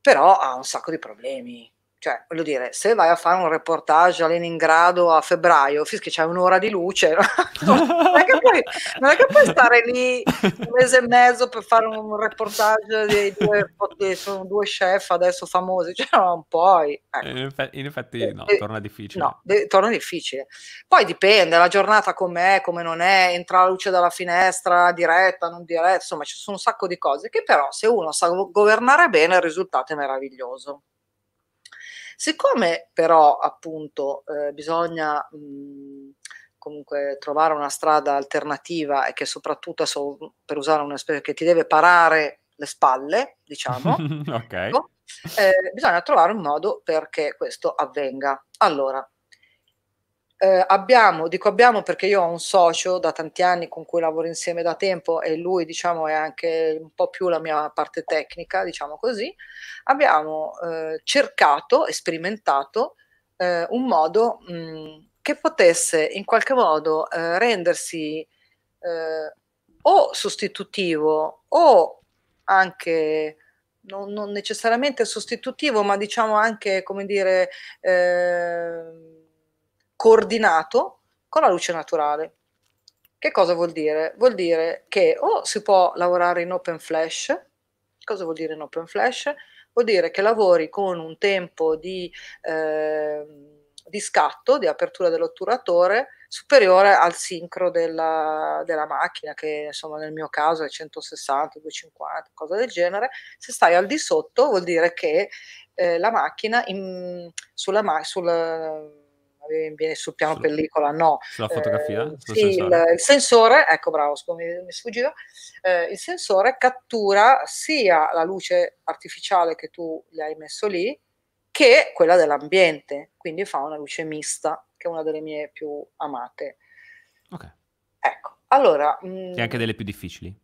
però ha un sacco di problemi cioè, voglio dire, se vai a fare un reportage a Leningrado a febbraio, fischi, c'è un'ora di luce, non, è puoi, non, è che puoi, stare lì un mese e mezzo per fare un reportage di due, sono due chef adesso famosi, cioè non puoi. Ecco. In, effetti, in effetti eh, no, e, eh, torna difficile. No, de- torna difficile. Poi dipende, la giornata com'è, come non è, entra la luce dalla finestra, diretta, non diretta, insomma ci sono un sacco di cose che però se uno sa governare bene il risultato è meraviglioso. Siccome però appunto eh, bisogna mh, comunque trovare una strada alternativa e che soprattutto so, per usare un'espressione che ti deve parare le spalle, diciamo, okay. ecco, eh, bisogna trovare un modo perché questo avvenga. Allora, eh, abbiamo, dico abbiamo perché io ho un socio da tanti anni con cui lavoro insieme da tempo e lui diciamo è anche un po' più la mia parte tecnica, diciamo così, abbiamo eh, cercato sperimentato eh, un modo mh, mm, che potesse in qualche modo eh, rendersi eh, o sostitutivo o anche non, non, necessariamente sostitutivo, ma diciamo anche come dire ehm, coordinato con la luce naturale. Che cosa vuol dire? Vuol dire che o si può lavorare in open flash, cosa vuol dire in open flash? Vuol dire che lavori con un tempo di, eh, di scatto, di apertura dell'otturatore superiore al sincro della, della macchina, che insomma nel mio caso è 160, 250, cosa del genere. Se stai al di sotto vuol dire che eh, la macchina in, sulla, sulla viene sul piano Sulla. pellicola, no. Sulla fotografia? Eh, Sul sì, Il, il, sensore, ecco bravo, scusami, mi sfuggiva, eh, il sensore cattura sia la luce artificiale che tu gli hai messo lì, che quella dell'ambiente, quindi fa una luce mista, che è una delle mie più amate. Ok. Ecco, allora... Mh, e anche mm, delle più difficili.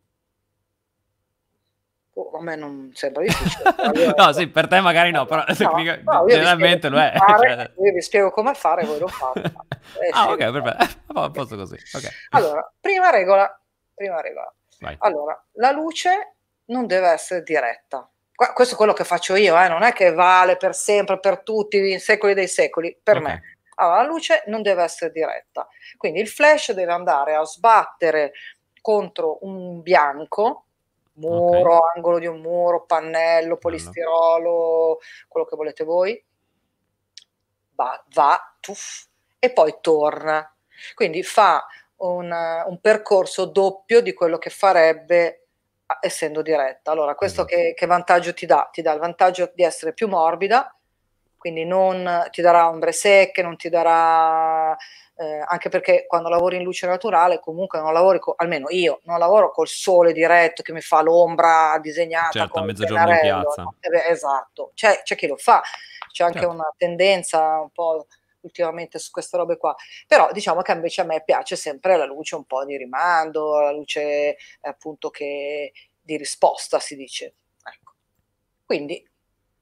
Oh, a me non sembra difficile. Allora, no, sì, per te magari no, però no, no, generalmente lo è. Fare, cioè. Io vi spiego come fare, voi lo fate. Eh, ah, ok, perfetto. Va a così. Okay. Allora, prima regola. Prima regola. Vai. Allora, la luce non deve essere diretta. Questo è quello che faccio io, eh, non è che vale per sempre, per tutti, in secoli dei secoli, per okay. me. Allora, la luce non deve essere diretta. Quindi il flash deve andare a sbattere contro un bianco muro, okay. angolo di un muro, pannello, polistirolo, quello che volete voi, va, va tuff, e poi torna. Quindi fa una, un percorso doppio di quello che farebbe essendo diretta. Allora, questo esatto. che, che, vantaggio ti dà? Ti dà il vantaggio di essere più morbida, quindi non ti darà ombre secche, non ti darà eh, anche perché quando lavori in luce naturale comunque non lavori, co- almeno io non lavoro col sole diretto che mi fa l'ombra disegnata. Certo, a mezzogiorno in piazza. No? Eh esatto, c'è, c'è, chi lo fa, c'è anche certo. una tendenza un po' ultimamente su queste robe qua, però diciamo che invece a me piace sempre la luce un po' di rimando, la luce appunto che di risposta si dice. Ecco. Quindi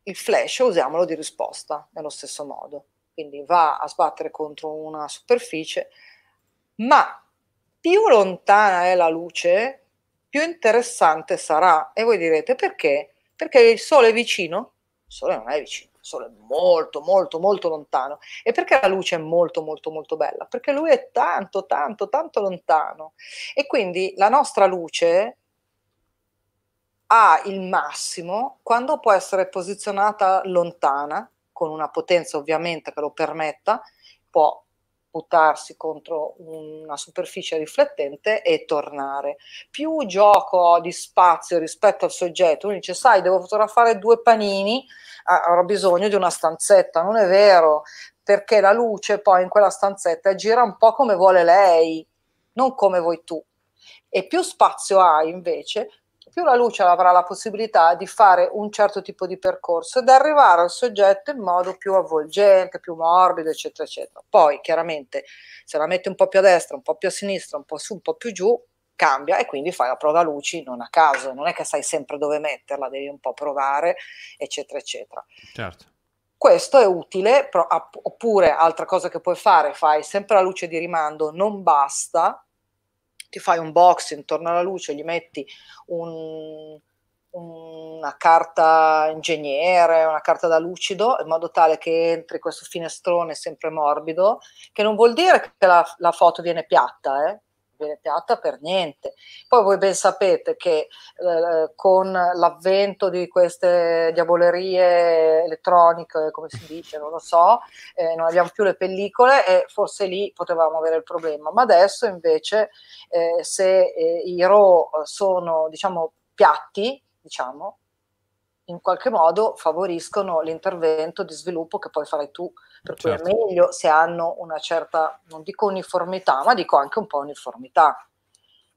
il flash usiamolo di risposta nello stesso modo quindi va a sbattere contro una superficie, ma più lontana è la luce, più interessante sarà. E voi direte perché? Perché il Sole è vicino? Il Sole non è vicino, il Sole è molto, molto, molto lontano. E perché la luce è molto, molto, molto bella? Perché lui è tanto, tanto, tanto lontano. E quindi la nostra luce ha il massimo quando può essere posizionata lontana con una potenza ovviamente che lo permetta, può buttarsi contro una superficie riflettente e tornare. Più gioco di spazio rispetto al soggetto, uno dice sai devo fotografare due panini, avrò bisogno di una stanzetta, non è vero, perché la luce poi in quella stanzetta gira un po' come vuole lei, non come vuoi tu. E più spazio hai invece, più la luce avrà la possibilità di fare un certo tipo di percorso ed arrivare al soggetto in modo più avvolgente, più morbido, eccetera, eccetera. Poi chiaramente se la metti un po' più a destra, un po' più a sinistra, un po' su, un po' più giù, cambia e quindi fai la prova luci non a caso, non è che sai sempre dove metterla, devi un po' provare, eccetera, eccetera. Certo. Questo è utile, oppure altra cosa che puoi fare, fai sempre la luce di rimando, non basta, ti fai un box intorno alla luce, gli metti un, una carta ingegnere, una carta da lucido, in modo tale che entri questo finestrone sempre morbido, che non vuol dire che la, la foto viene piatta, eh? viene teata per niente. Poi voi ben sapete che eh, con l'avvento di queste diabolerie elettroniche, come si dice, non lo so, eh, non abbiamo più le pellicole e forse lì potevamo avere il problema. Ma adesso invece eh, se eh, i RAW sono diciamo piatti, diciamo, in qualche modo favoriscono l'intervento di sviluppo che poi farai tu per cui certo. è meglio se hanno una certa, non dico uniformità, ma dico anche un po' uniformità.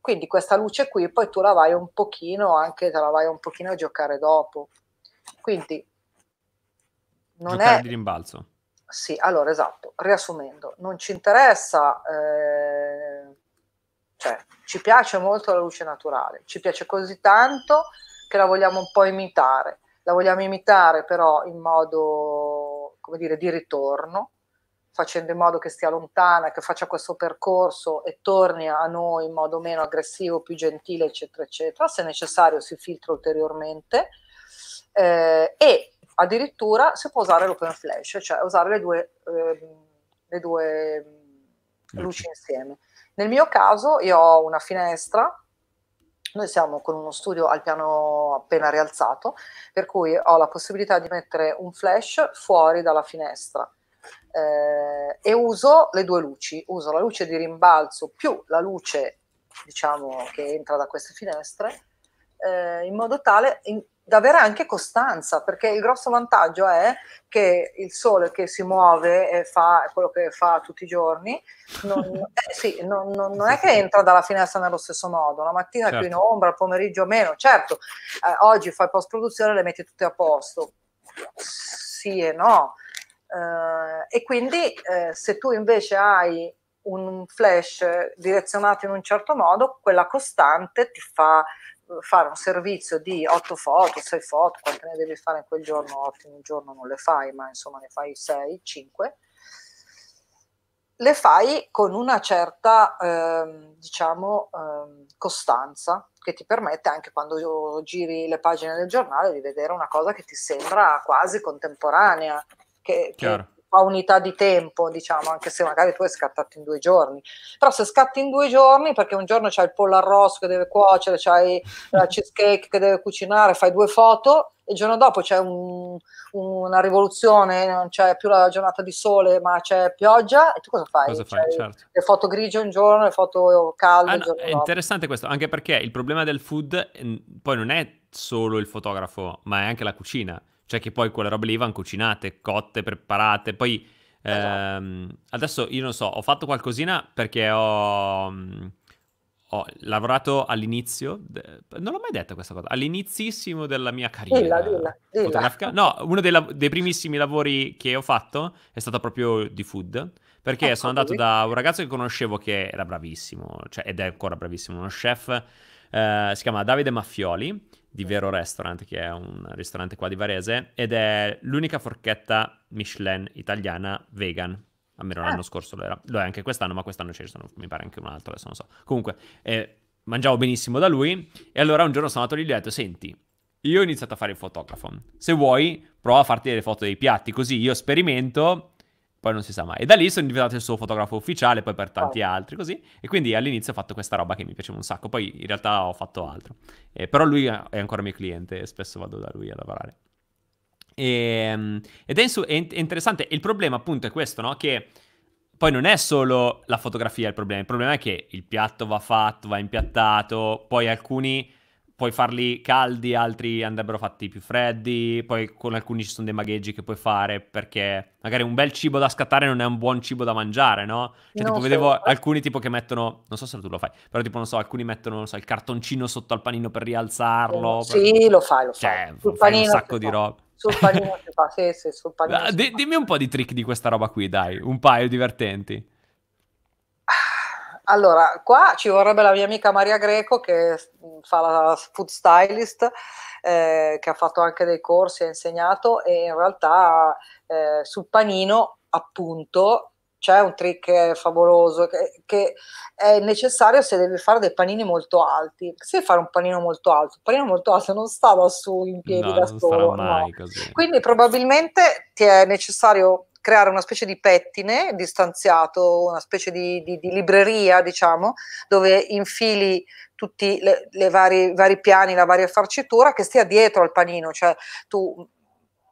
Quindi questa luce qui poi tu la vai un pochino, anche te la vai un pochino a giocare dopo. Quindi non giocare è... di rimbalzo. Sì, allora esatto, riassumendo, non ci interessa... Eh... Cioè, ci piace molto la luce naturale, ci piace così tanto che la vogliamo un po' imitare, la vogliamo imitare però in modo come dire, di ritorno, facendo in modo che stia lontana, che faccia questo percorso e torni a noi in modo meno aggressivo, più gentile, eccetera, eccetera. Se necessario si filtra ulteriormente eh, e addirittura si può usare l'open flash, cioè usare le due, eh, le due luci insieme. Nel mio caso io ho una finestra noi siamo con uno studio al piano appena rialzato, per cui ho la possibilità di mettere un flash fuori dalla finestra eh, e uso le due luci, uso la luce di rimbalzo più la luce diciamo, che entra da queste finestre eh, in modo tale in, da avere anche costanza, perché il grosso vantaggio è che il sole che si muove e fa quello che fa tutti i giorni, non, eh, sì, non, non, non è che entra dalla finestra nello stesso modo, la mattina certo. più in certo. ombra, il pomeriggio meno, certo, eh, oggi fai post produzione e le metti tutte a posto, sì e no, eh, e quindi eh, se tu invece hai un flash direzionato in un certo modo, quella costante ti fa fare un servizio di otto foto, sei foto, quante ne devi fare in quel giorno, ottimo, un giorno non le fai, ma insomma ne fai sei, cinque, le fai con una certa, ehm, diciamo, ehm, costanza che ti permette anche quando giri le pagine del giornale di vedere una cosa che ti sembra quasi contemporanea, che, che tua unità di tempo, diciamo, anche se magari tu hai scattato in due giorni. Però se scatti in due giorni, perché un giorno c'hai il pollo arrosto che deve cuocere, c'hai la cheesecake che deve cucinare, fai due foto e il giorno dopo c'è un, una rivoluzione, non c'è più la giornata di sole, ma c'è pioggia, e tu cosa fai? Cosa fai? Certo. Le foto grigie un giorno, le foto calde ah, no, È interessante questo, anche perché il problema del food poi non è solo il fotografo, ma è anche la cucina. Cioè che poi quelle robe lì vanno cucinate, cotte, preparate, poi... Ehm, adesso io non so, ho fatto qualcosina perché ho, mm, ho lavorato all'inizio, non l'ho mai detta questa cosa, all'inizissimo della mia carriera dilla, dilla, dilla. fotografica. No, uno dei, la... dei, primissimi lavori che ho fatto è stato proprio di food, perché ecco sono andato qui. da un ragazzo che conoscevo che era bravissimo, cioè, ed è ancora bravissimo, uno chef, eh, si chiama Davide Maffioli, di Vero Restaurant, che è un ristorante qua di Varese, ed è l'unica forchetta Michelin italiana vegan. Almeno ah. l'anno scorso lo era. Lo è anche quest'anno, ma quest'anno ce sono, mi pare anche un altro, adesso non so. Comunque, eh, mangiavo benissimo da lui, e allora un giorno sono andato lì e gli ho detto, senti, io ho iniziato a fare il fotografo. Se vuoi, prova a farti delle foto dei piatti, così io sperimento poi non si sa mai. E da lì sono diventato il suo fotografo ufficiale, poi per tanti certo. altri, così. E quindi all'inizio ho fatto questa roba che mi piaceva un sacco, poi in realtà ho fatto altro. Eh, però lui è ancora mio cliente e spesso vado da lui a lavorare. E, ehm, ed è, è, interessante. Il problema appunto è questo, no? Che poi non è solo la fotografia il problema, il problema è che il piatto va fatto, va impiattato, poi alcuni puoi farli caldi, altri andrebbero fatti più freddi, poi con alcuni ci sono dei magheggi che puoi fare perché magari un bel cibo da scattare non è un buon cibo da mangiare, no? Cioè, no, tipo, vedevo certo. alcuni tipo che mettono, non so se tu lo fai, però tipo, non so, alcuni mettono, non so, il cartoncino sotto al panino per rialzarlo. Sì, per... lo fai, lo fai. Cioè, sul fai un sacco di fa. roba. Sul panino si fa, sì, sì, sul panino. Ah, D- dimmi un po' di trick di questa roba qui, dai, un paio divertenti. Allora, qua ci vorrebbe la mia amica Maria Greco che fa la food stylist, eh, che ha fatto anche dei corsi, ha insegnato e in realtà eh, sul panino appunto c'è un trick eh, favoloso che, che, è necessario se devi fare dei panini molto alti. Se fare un panino molto alto, un panino molto alto non sta da su in piedi no, da solo. No. Quindi probabilmente ti è necessario creare una specie di pettine distanziato, una specie di, di, di libreria, diciamo, dove infili tutti i vari, piani, la varia farcitura che stia dietro al panino, cioè tu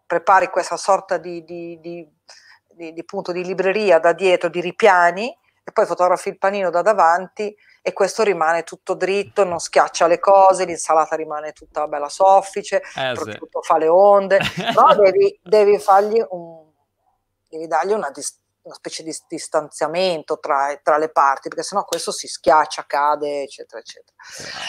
prepari questa sorta di, di punto di libreria da dietro, di ripiani, e poi fotografi il panino da davanti e questo rimane tutto dritto, non schiaccia le cose, l'insalata rimane tutta bella soffice, eh, il fa le onde, no, devi, devi fargli un, devi dargli una, dis- una specie di distanziamento tra, tra, le parti, perché sennò questo si schiaccia, cade, eccetera, eccetera.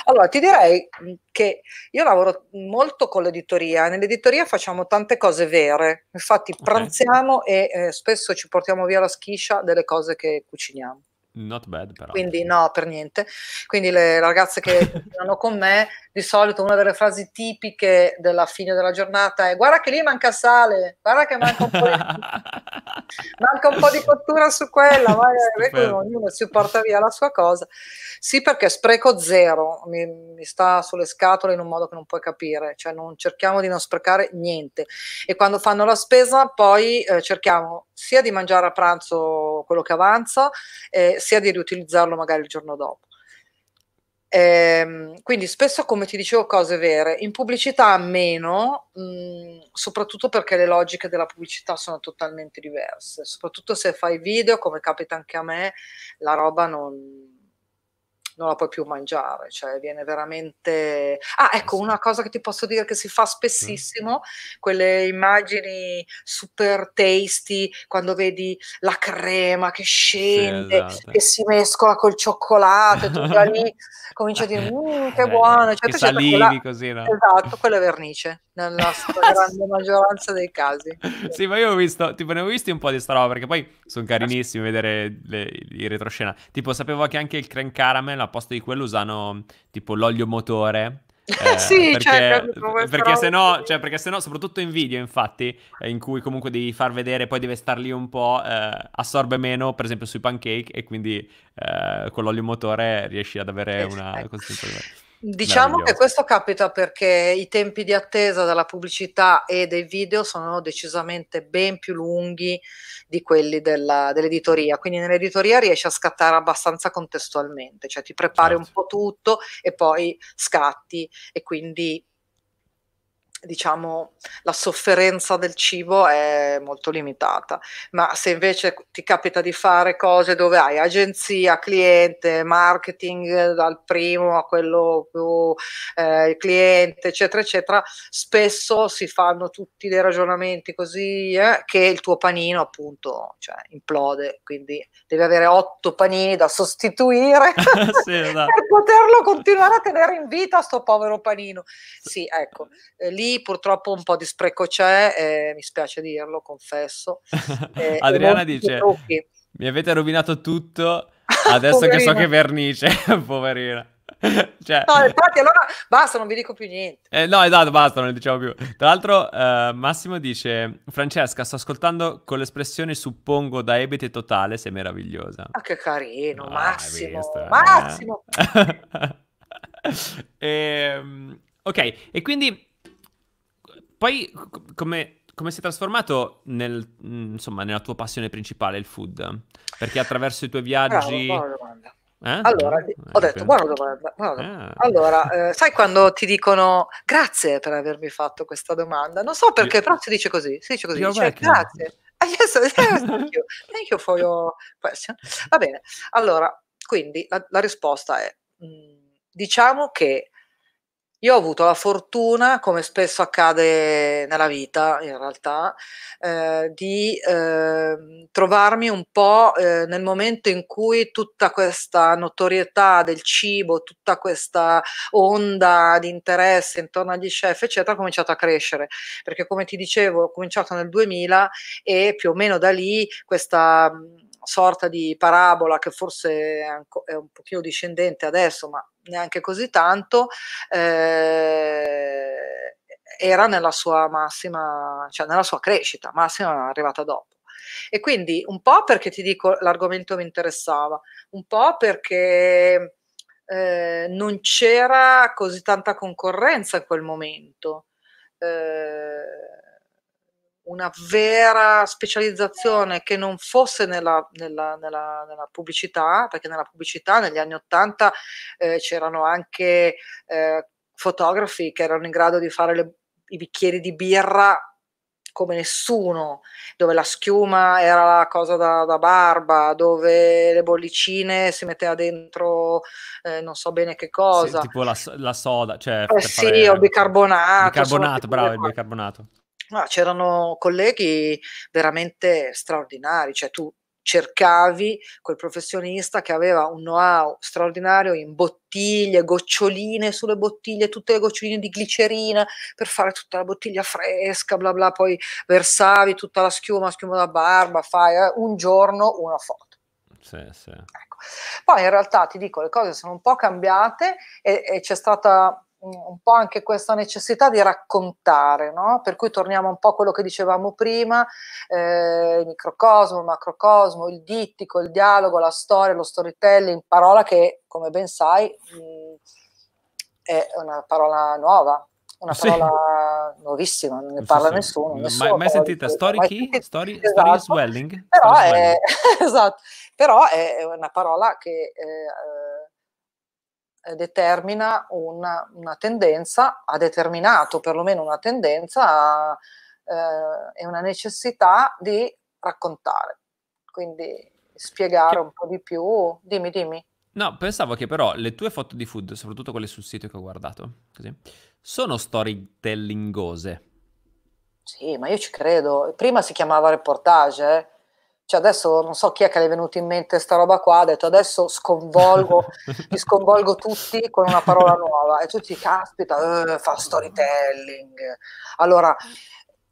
Allora, ti direi che io lavoro molto con l'editoria, nell'editoria facciamo tante cose vere, infatti pranziamo okay. e eh, spesso ci portiamo via la schiscia delle cose che cuciniamo. Not bad, però. Quindi no, per niente. Quindi le ragazze che vanno con me, di solito una delle frasi tipiche della fine della giornata è guarda che lì manca sale, guarda che manca un po' di, manca un po di cottura su quella, ma ognuno si porta via la sua cosa. Sì, perché spreco zero, mi, mi, sta sulle scatole in un modo che non puoi capire, cioè non cerchiamo di non sprecare niente. E quando fanno la spesa poi eh, cerchiamo sia di mangiare a pranzo quello che avanza, eh, sia di riutilizzarlo magari il giorno dopo. Eh, quindi spesso, come ti dicevo, cose vere. In pubblicità meno, mh, mm, soprattutto perché le logiche della pubblicità sono totalmente diverse. Soprattutto se fai video, come capita anche a me, la roba non, non la puoi più mangiare, cioè viene veramente... Ah, eh, ecco, una cosa che ti posso dire che si fa spessissimo, quelle immagini super tasty, quando vedi la crema che scende, sì, esatto. che si mescola col cioccolato, e tu già lì cominci a dire, mmm, che buono, eccetera, eccetera. Quella... Così, no? Esatto, quella vernice, nella eh, grande maggioranza dei casi. Sì, ma io ho visto, tipo, ne ho visti un po' di sta roba, perché poi sono carinissimi vedere le, il retroscena. Tipo, sapevo che anche il creme caramel posto di quello usano tipo l'olio motore. Eh, sì, perché, cioè, perché se no, cioè, perché se no, soprattutto in video, infatti, eh, in cui comunque devi far vedere, poi deve star lì un po', eh, assorbe meno, per esempio sui pancake, e quindi eh, con l'olio motore riesci ad avere esatto. una consistenza Diciamo che questo capita perché i tempi di attesa della pubblicità e dei video sono decisamente ben più lunghi di quelli della, dell'editoria. Quindi nell'editoria riesci a scattare abbastanza contestualmente, cioè ti prepari certo. un po' tutto e poi scatti e quindi diciamo, la sofferenza del cibo è molto limitata, ma se invece ti capita di fare cose dove hai agenzia, cliente, marketing eh, dal primo a quello più eh, cliente, eccetera, eccetera, spesso si fanno tutti dei ragionamenti così eh, che il tuo panino appunto cioè, implode, quindi devi avere otto panini da sostituire sì, per esatto. poterlo continuare a tenere in vita sto povero panino. Sì, ecco, eh, lì purtroppo un po' di spreco c'è, eh, mi spiace dirlo, confesso. Eh, Adriana dice, trucchi. mi avete rovinato tutto, adesso che so che vernice, poverina. Cioè... No, infatti, allora basta, non vi dico più niente. Eh, no, esatto, basta, non ne diciamo più. Tra l'altro, eh, Massimo dice: Francesca, sto ascoltando con l'espressione suppongo da ebete totale, sei meravigliosa. Ah, che carino, no, Massimo, visto, eh. Massimo. e, ehm, ok, e quindi poi come, come si è trasformato nel, mm, insomma, nella tua passione principale il food? Perché attraverso i tuoi viaggi... Bravo, bravo, bravo. Eh? Allora, eh, ho detto, buona domanda. Buona domanda. Eh. Allora, eh, sai quando ti dicono grazie per avermi fatto questa domanda? Non so perché, però si dice così, si dice così, dice, grazie. yes, thank, you. thank you for your question. Va bene, allora, quindi la, la risposta è, mh, mm, diciamo che io ho avuto la fortuna, come spesso accade nella vita in realtà, eh, di eh, trovarmi un po' eh, nel momento in cui tutta questa notorietà del cibo, tutta questa onda di interesse intorno agli chef, eccetera, ha cominciato a crescere. Perché come ti dicevo, ho cominciato nel 2000 e più o meno da lì questa sorta di parabola che forse è un pochino discendente adesso, ma neanche così tanto, eh, era nella sua massima, cioè nella sua crescita, massima arrivata dopo. E quindi un po' perché ti dico l'argomento mi interessava, un po' perché eh, non c'era così tanta concorrenza in quel momento. Eh, una vera specializzazione che non fosse nella, nella, nella, nella pubblicità, perché nella pubblicità negli anni Ottanta eh, c'erano anche eh, fotografi che erano in grado di fare le, i bicchieri di birra come nessuno, dove la schiuma era la cosa da, da barba, dove le bollicine si metteva dentro eh, non so bene che cosa. Sì, tipo la, la soda, cioè... Eh sì, fare... o bicarbonato. Bicarbonato, bravo, il bicarbonato. Ah, c'erano colleghi veramente straordinari, cioè tu cercavi quel professionista che aveva un know-how straordinario in bottiglie, goccioline sulle bottiglie, tutte le goccioline di glicerina per fare tutta la bottiglia fresca, bla bla, poi versavi tutta la schiuma, schiuma da barba, fai eh, un giorno una foto. Sì, sì. Ecco. Poi in realtà ti dico, le cose sono un po' cambiate e, e c'è stata un po' anche questa necessità di raccontare, no? per cui torniamo un po' a quello che dicevamo prima, eh, il microcosmo, il macrocosmo, il dittico, il dialogo, la storia, lo storytelling, parola che come ben sai mh, mm, è una parola nuova, una ah, parola nuovissima, non ne parla sì, nessuno. Sì. nessuno mai, sentita, story key? Story, esatto. story Però, story è, esatto. Però è una parola che... Eh, eh eh, determina una, una, tendenza, ha determinato perlomeno una tendenza a, eh, e una necessità di raccontare. Quindi spiegare un po' di più. Dimmi, dimmi. No, pensavo che però le tue foto di food, soprattutto quelle sul sito che ho guardato, così, sono storytellingose. Sì, ma io ci credo. Prima si chiamava reportage, eh cioè adesso non so chi è che le è venuto in mente sta roba qua, ha detto adesso sconvolgo, mi sconvolgo tutti con una parola nuova e tutti caspita, eh, fa storytelling. Allora,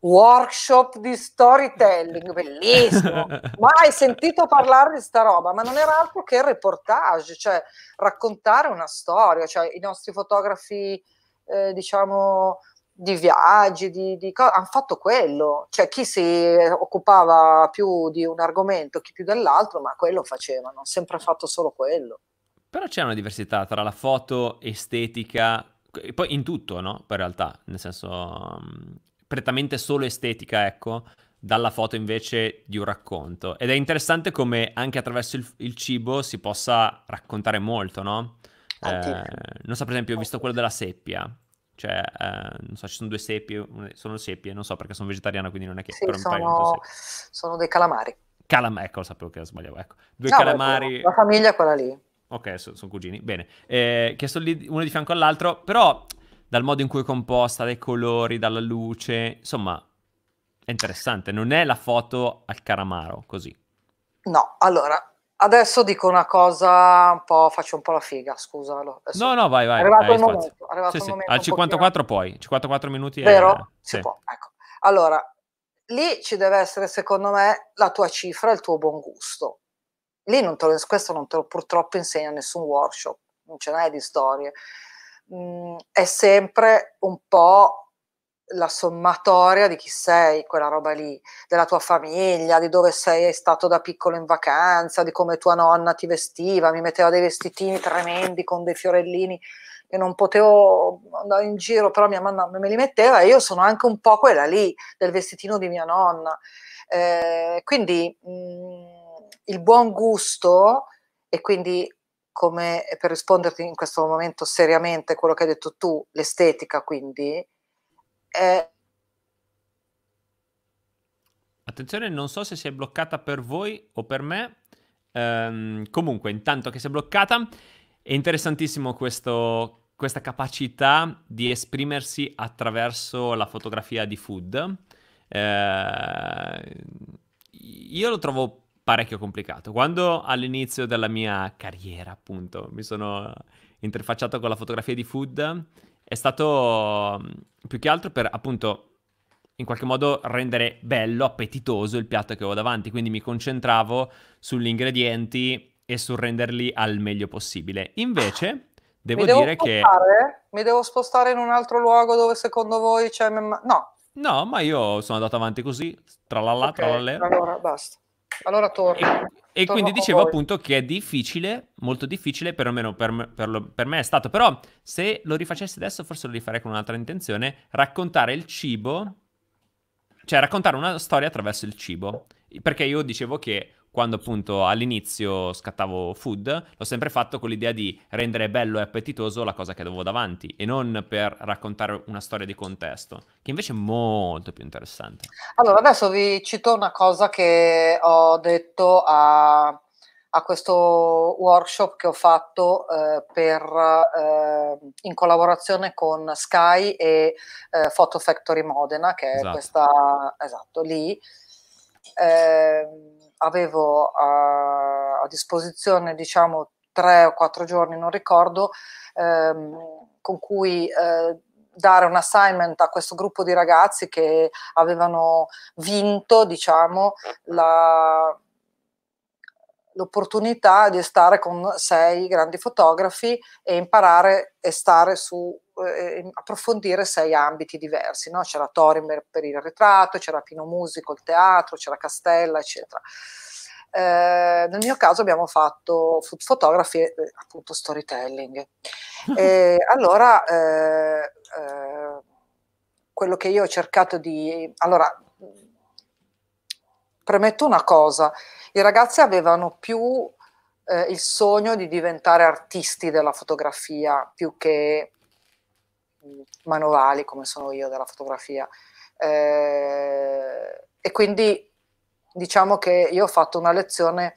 workshop di storytelling, bellissimo, mai sentito parlare di sta roba, ma non era altro che reportage, cioè raccontare una storia, cioè i nostri fotografi eh, diciamo di viaggi, di, di co- hanno fatto quello, cioè chi si occupava più di un argomento, chi più dell'altro, ma quello facevano, hanno sempre fatto solo quello. Però c'è una diversità tra la foto estetica, poi in tutto, no? Poi in realtà, nel senso mm, prettamente solo estetica, ecco, dalla foto invece di un racconto. Ed è interessante come anche attraverso il, il cibo si possa raccontare molto, no? Eh, non so, per esempio, ho visto quello della seppia cioè, eh, non so, ci sono due seppie, sono seppie, non so perché sono vegetariana quindi non è che... Sì, sono, sono, dei calamari. Calam- ecco, sapevo che sbagliavo, ecco. Due no, calamari... La famiglia è quella lì. Ok, so, sono cugini, bene. Eh, che sono lì uno di fianco all'altro, però dal modo in cui è composta, dai colori, dalla luce, insomma, è interessante. Non è la foto al caramaro, così. No, allora, Adesso dico una cosa un po', faccio un po' la figa, scusalo. Adesso no, no, vai, vai. È arrivato vai, il momento. Arrivato sì, il sì. momento Al 54 pochino. poi, 54 minuti. Vero? È... Si sì. può, ecco. Allora, lì ci deve essere, secondo me, la tua cifra, il tuo buon gusto. Lì non te lo, questo non te lo purtroppo insegna nessun workshop, non ce n'è di storie. Mm, è sempre un po' la sommatoria di chi sei, quella roba lì, della tua famiglia, di dove sei stato da piccolo in vacanza, di come tua nonna ti vestiva, mi metteva dei vestitini tremendi con dei fiorellini che non potevo andare in giro, però mia mamma me li metteva e io sono anche un po' quella lì del vestitino di mia nonna. Eh, quindi mh, mm, il buon gusto e quindi come per risponderti in questo momento seriamente quello che hai detto tu, l'estetica quindi, eh... Attenzione, non so se si è bloccata per voi o per me. Ehm, comunque, intanto che si è bloccata, è interessantissimo questo, questa capacità di esprimersi attraverso la fotografia di food. Eh, io lo trovo parecchio complicato. Quando all'inizio della mia carriera, appunto, mi sono interfacciato con la fotografia di food, è stato mm, più che altro per appunto in qualche modo rendere bello, appetitoso il piatto che avevo davanti, quindi mi concentravo sugli ingredienti e sul renderli al meglio possibile. Invece devo, devo dire spostare? che mi devo spostare in un altro luogo dove secondo voi c'è no. No, ma io sono andato avanti così, tra la la, okay, tra la le. Allora basta. Allora torno. E, e quindi dicevo appunto che è difficile, molto difficile, perlomeno per me, per, lo, per me è stato. Però se lo rifacessi adesso, forse lo rifarei con un'altra intenzione, raccontare il cibo, cioè raccontare una storia attraverso il cibo. Perché io dicevo che quando appunto all'inizio scattavo food, l'ho sempre fatto con l'idea di rendere bello e appetitoso la cosa che avevo davanti e non per raccontare una storia di contesto, che invece è molto più interessante. Allora, adesso vi cito una cosa che ho detto a, a questo workshop che ho fatto eh, per, eh, in collaborazione con Sky e eh, Photo Factory Modena, che esatto. è questa, esatto, lì. Eh, avevo a, eh, a disposizione, diciamo, tre o quattro giorni, non ricordo, ehm, con cui eh, dare un assignment a questo gruppo di ragazzi che avevano vinto, diciamo, la, l'opportunità di stare con sei grandi fotografi e imparare e stare su eh, ehm, approfondire sei ambiti diversi, no? c'era Torimer per il ritratto, c'era Pino Musico, il teatro, c'era Castella, eccetera. Eh, nel mio caso abbiamo fatto food photography eh, appunto storytelling. E allora eh, eh, quello che io ho cercato di... Allora, premetto una cosa, i ragazzi avevano più eh, il sogno di diventare artisti della fotografia più che manovali come sono io della fotografia. Eh, e quindi diciamo che io ho fatto una lezione,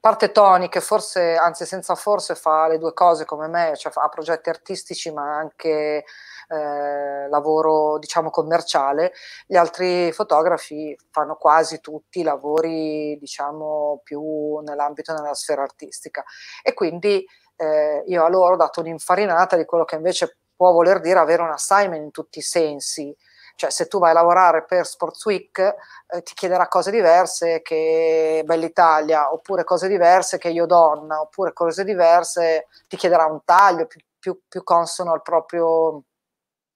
parte Tony che forse, anzi senza forse, fa le due cose come me, cioè ha progetti artistici ma anche eh, lavoro diciamo commerciale, gli altri fotografi fanno quasi tutti lavori diciamo più nell'ambito della sfera artistica e quindi eh, io a loro ho dato un'infarinata di quello che invece può voler dire avere un assignment in tutti i sensi, cioè se tu vai a lavorare per Sports Week eh, ti chiederà cose diverse che Bell'Italia, oppure cose diverse che Io Donna, oppure cose diverse, ti chiederà un taglio più, più, più consono al proprio,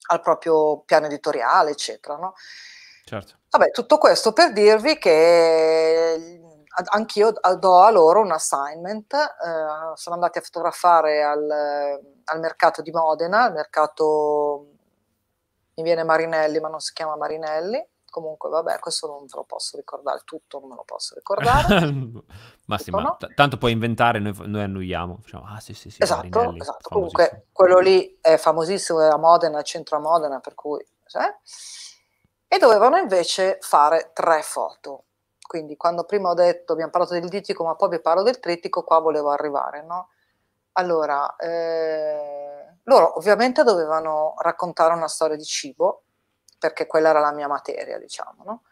al proprio, piano editoriale, eccetera. No? Certo. Vabbè, tutto questo per dirvi che anch'io do a loro un assignment, eh, sono andati a fotografare al, al, mercato di Modena, al mercato, mi viene Marinelli ma non si chiama Marinelli, comunque vabbè questo non ve lo posso ricordare, tutto non me lo posso ricordare. Massimo, no? t- tanto puoi inventare, noi, noi annuiamo, diciamo, ah sì sì sì. Esatto, esatto. comunque quello lì è famosissimo, è a Modena, è centro a Modena, per cui... Cioè? E dovevano invece fare tre foto quindi quando prima ho detto, abbiamo parlato del dittico, ma poi vi parlo del trittico, qua volevo arrivare, no? Allora, eh, loro ovviamente dovevano raccontare una storia di cibo, perché quella era la mia materia, diciamo, no?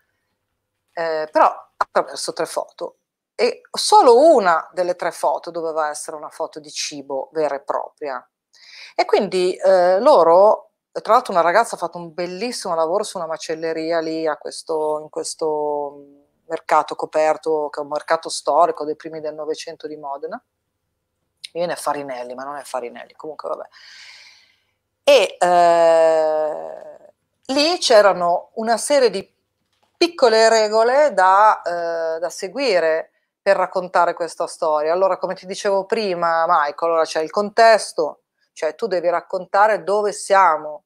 Eh, però attraverso tre foto. E solo una delle tre foto doveva essere una foto di cibo vera e propria. E quindi eh, loro tra l'altro una ragazza ha fatto un bellissimo lavoro su una macelleria lì questo, in questo mercato coperto, che è un mercato storico dei primi del Novecento di Modena. viene Farinelli, ma non è Farinelli, comunque vabbè. E eh, lì c'erano una serie di piccole regole da, eh, da seguire per raccontare questa storia. Allora, come ti dicevo prima, Michael, allora c'è il contesto, cioè tu devi raccontare dove siamo,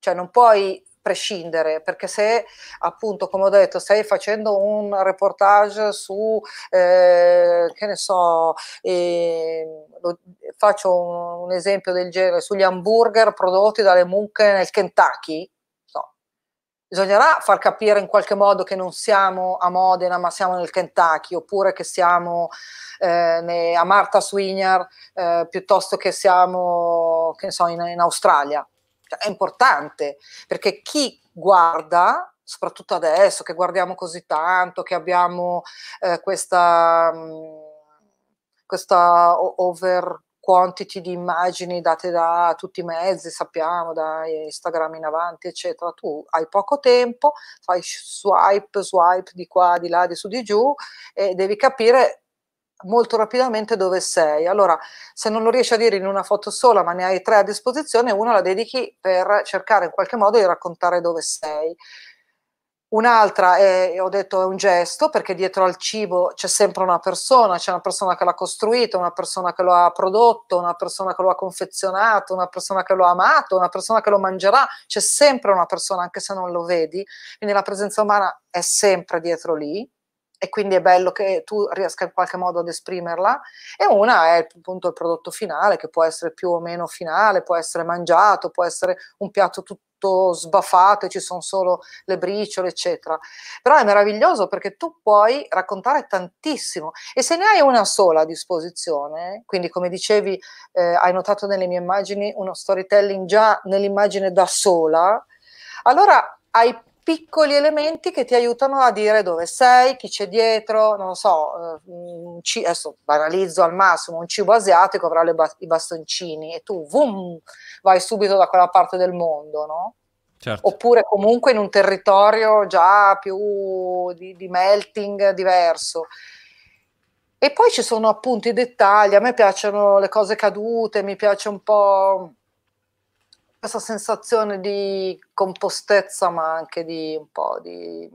cioè non puoi prescindere, perché se appunto, come ho detto, stai facendo un reportage su, eh, che ne so, eh, lo, faccio un, un, esempio del genere, sugli hamburger prodotti dalle mucche nel Kentucky, no. bisognerà far capire in qualche modo che non siamo a Modena ma siamo nel Kentucky, oppure che siamo eh, a Martha Swinger eh, piuttosto che siamo, che so, in, in Australia è importante, perché chi guarda, soprattutto adesso che guardiamo così tanto, che abbiamo eh, questa, mm, questa over quantity di immagini date da tutti i mezzi, sappiamo, da Instagram in avanti, eccetera. Tu hai poco tempo, fai swipe, swipe di qua, di là, di su, di giù e devi capire molto rapidamente dove sei. Allora, se non lo riesci a dire in una foto sola, ma ne hai tre a disposizione, una la dedichi per cercare in qualche modo di raccontare dove sei. Un'altra è, ho detto, è un gesto, perché dietro al cibo c'è sempre una persona, c'è una persona che l'ha costruito, una persona che lo ha prodotto, una persona che lo ha confezionato, una persona che lo ha amato, una persona che lo mangerà, c'è sempre una persona, anche se non lo vedi, quindi la presenza umana è sempre dietro lì e quindi è bello che tu riesca in qualche modo ad esprimerla e una è appunto il prodotto finale che può essere più o meno finale, può essere mangiato, può essere un piatto tutto sbaffato e ci sono solo le briciole eccetera però è meraviglioso perché tu puoi raccontare tantissimo e se ne hai una sola a disposizione quindi come dicevi eh, hai notato nelle mie immagini uno storytelling già nell'immagine da sola allora hai piccoli elementi che ti aiutano a dire dove sei, chi c'è dietro, non so, eh, cibo, adesso banalizzo al massimo, un cibo asiatico avrà ba- i bastoncini e tu vum, vai subito da quella parte del mondo, no? Certo. Oppure comunque in un territorio già più di, di melting diverso. E poi ci sono appunto i dettagli, a me piacciono le cose cadute, mi piace un po' questa sensazione di compostezza, ma anche di un po' di,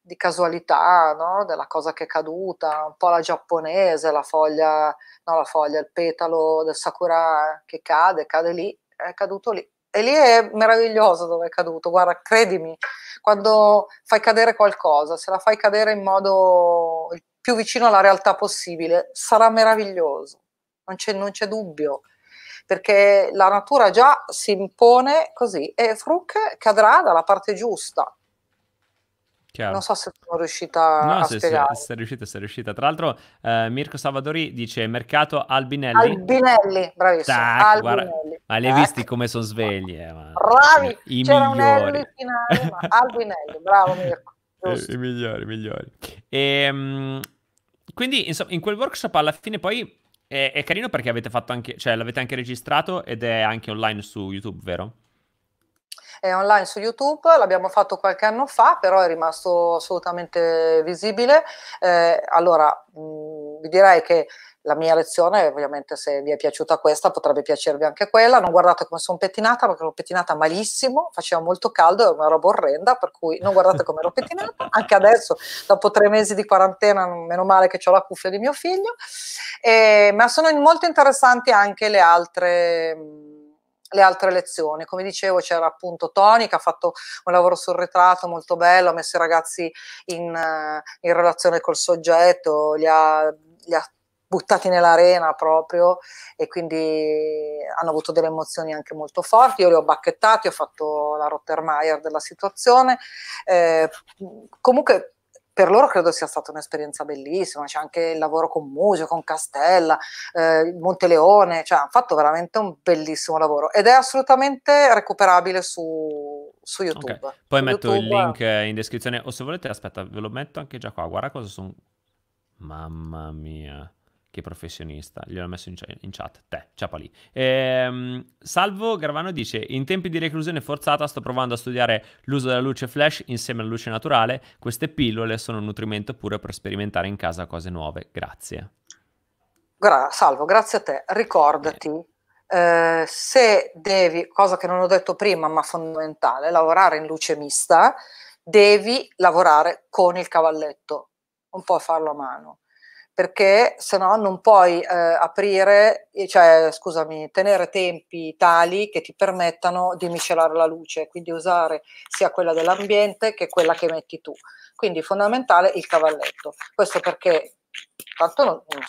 di casualità, no? della cosa che è caduta, un po' la giapponese, la foglia, no, la foglia, il petalo del sakura che cade, cade lì, è caduto lì. E lì è meraviglioso dove è caduto, guarda, credimi, quando fai cadere qualcosa, se la fai cadere in modo il più vicino alla realtà possibile, sarà meraviglioso, non c'è, non c'è dubbio perché la natura già si impone così e Fruk cadrà dalla parte giusta. Chiaro. Non so se sono riuscita no, a se, spiegare. Se, se riuscita, se riuscita. Tra l'altro eh, Mirko Salvadori dice mercato Albinelli. Albinelli, bravissimo. Tac, Albinelli. Guarda, ma li hai visti ecco. come sono svegli? Eh, ma... Bravi, i c'era migliori. un L finale, ma Albinelli, bravo Mirko. Giusto. I migliori, i migliori. E, ehm, quindi insomma, in quel workshop alla fine poi è, è carino perché avete fatto anche, cioè l'avete anche registrato ed è anche online su YouTube, vero? È online su YouTube, l'abbiamo fatto qualche anno fa, però è rimasto assolutamente visibile. Eh, allora, mm, vi direi che la mia lezione, ovviamente se vi è piaciuta questa potrebbe piacervi anche quella, non guardate come sono pettinata perché l'ho pettinata malissimo, faceva molto caldo, era una roba orrenda, per cui non guardate come l'ho pettinata, anche adesso dopo tre mesi di quarantena, meno male che ho la cuffia di mio figlio, eh, ma sono molto interessanti anche le altre le altre lezioni. Come dicevo, c'era appunto Tony che ha fatto un lavoro sul ritratto molto bello, ha messo i ragazzi in, eh, in relazione col soggetto, li ha, li ha buttati nell'arena proprio e quindi hanno avuto delle emozioni anche molto forti. Io li ho bacchettati, ho fatto la Rottermeier della situazione. Eh, comunque per loro credo sia stata un'esperienza bellissima, c'è anche il lavoro con Musio, con Castella, eh, Monteleone, cioè hanno fatto veramente un bellissimo lavoro ed è assolutamente recuperabile su, su YouTube. Okay. Poi su metto YouTube, il eh. link in descrizione o se volete aspetta ve lo metto anche già qua, guarda cosa sono... Mamma mia. Che professionista, ho messo in, cioè, in chat, te, ciapa lì. Ehm, Salvo Gravano dice, in tempi di reclusione forzata sto provando a studiare l'uso della luce flash insieme alla luce naturale, queste pillole sono un nutrimento pure per sperimentare in casa cose nuove, grazie. Gra- Salvo, grazie a te, ricordati eh. Eh, se devi, cosa che non ho detto prima ma fondamentale, lavorare in luce mista, devi lavorare con il cavalletto, un po' farlo a mano perché se no non puoi eh, aprire, cioè scusami, tenere tempi tali che ti permettano di miscelare la luce, quindi usare sia quella dell'ambiente che quella che metti tu. Quindi fondamentale il cavalletto. Questo perché tanto non, non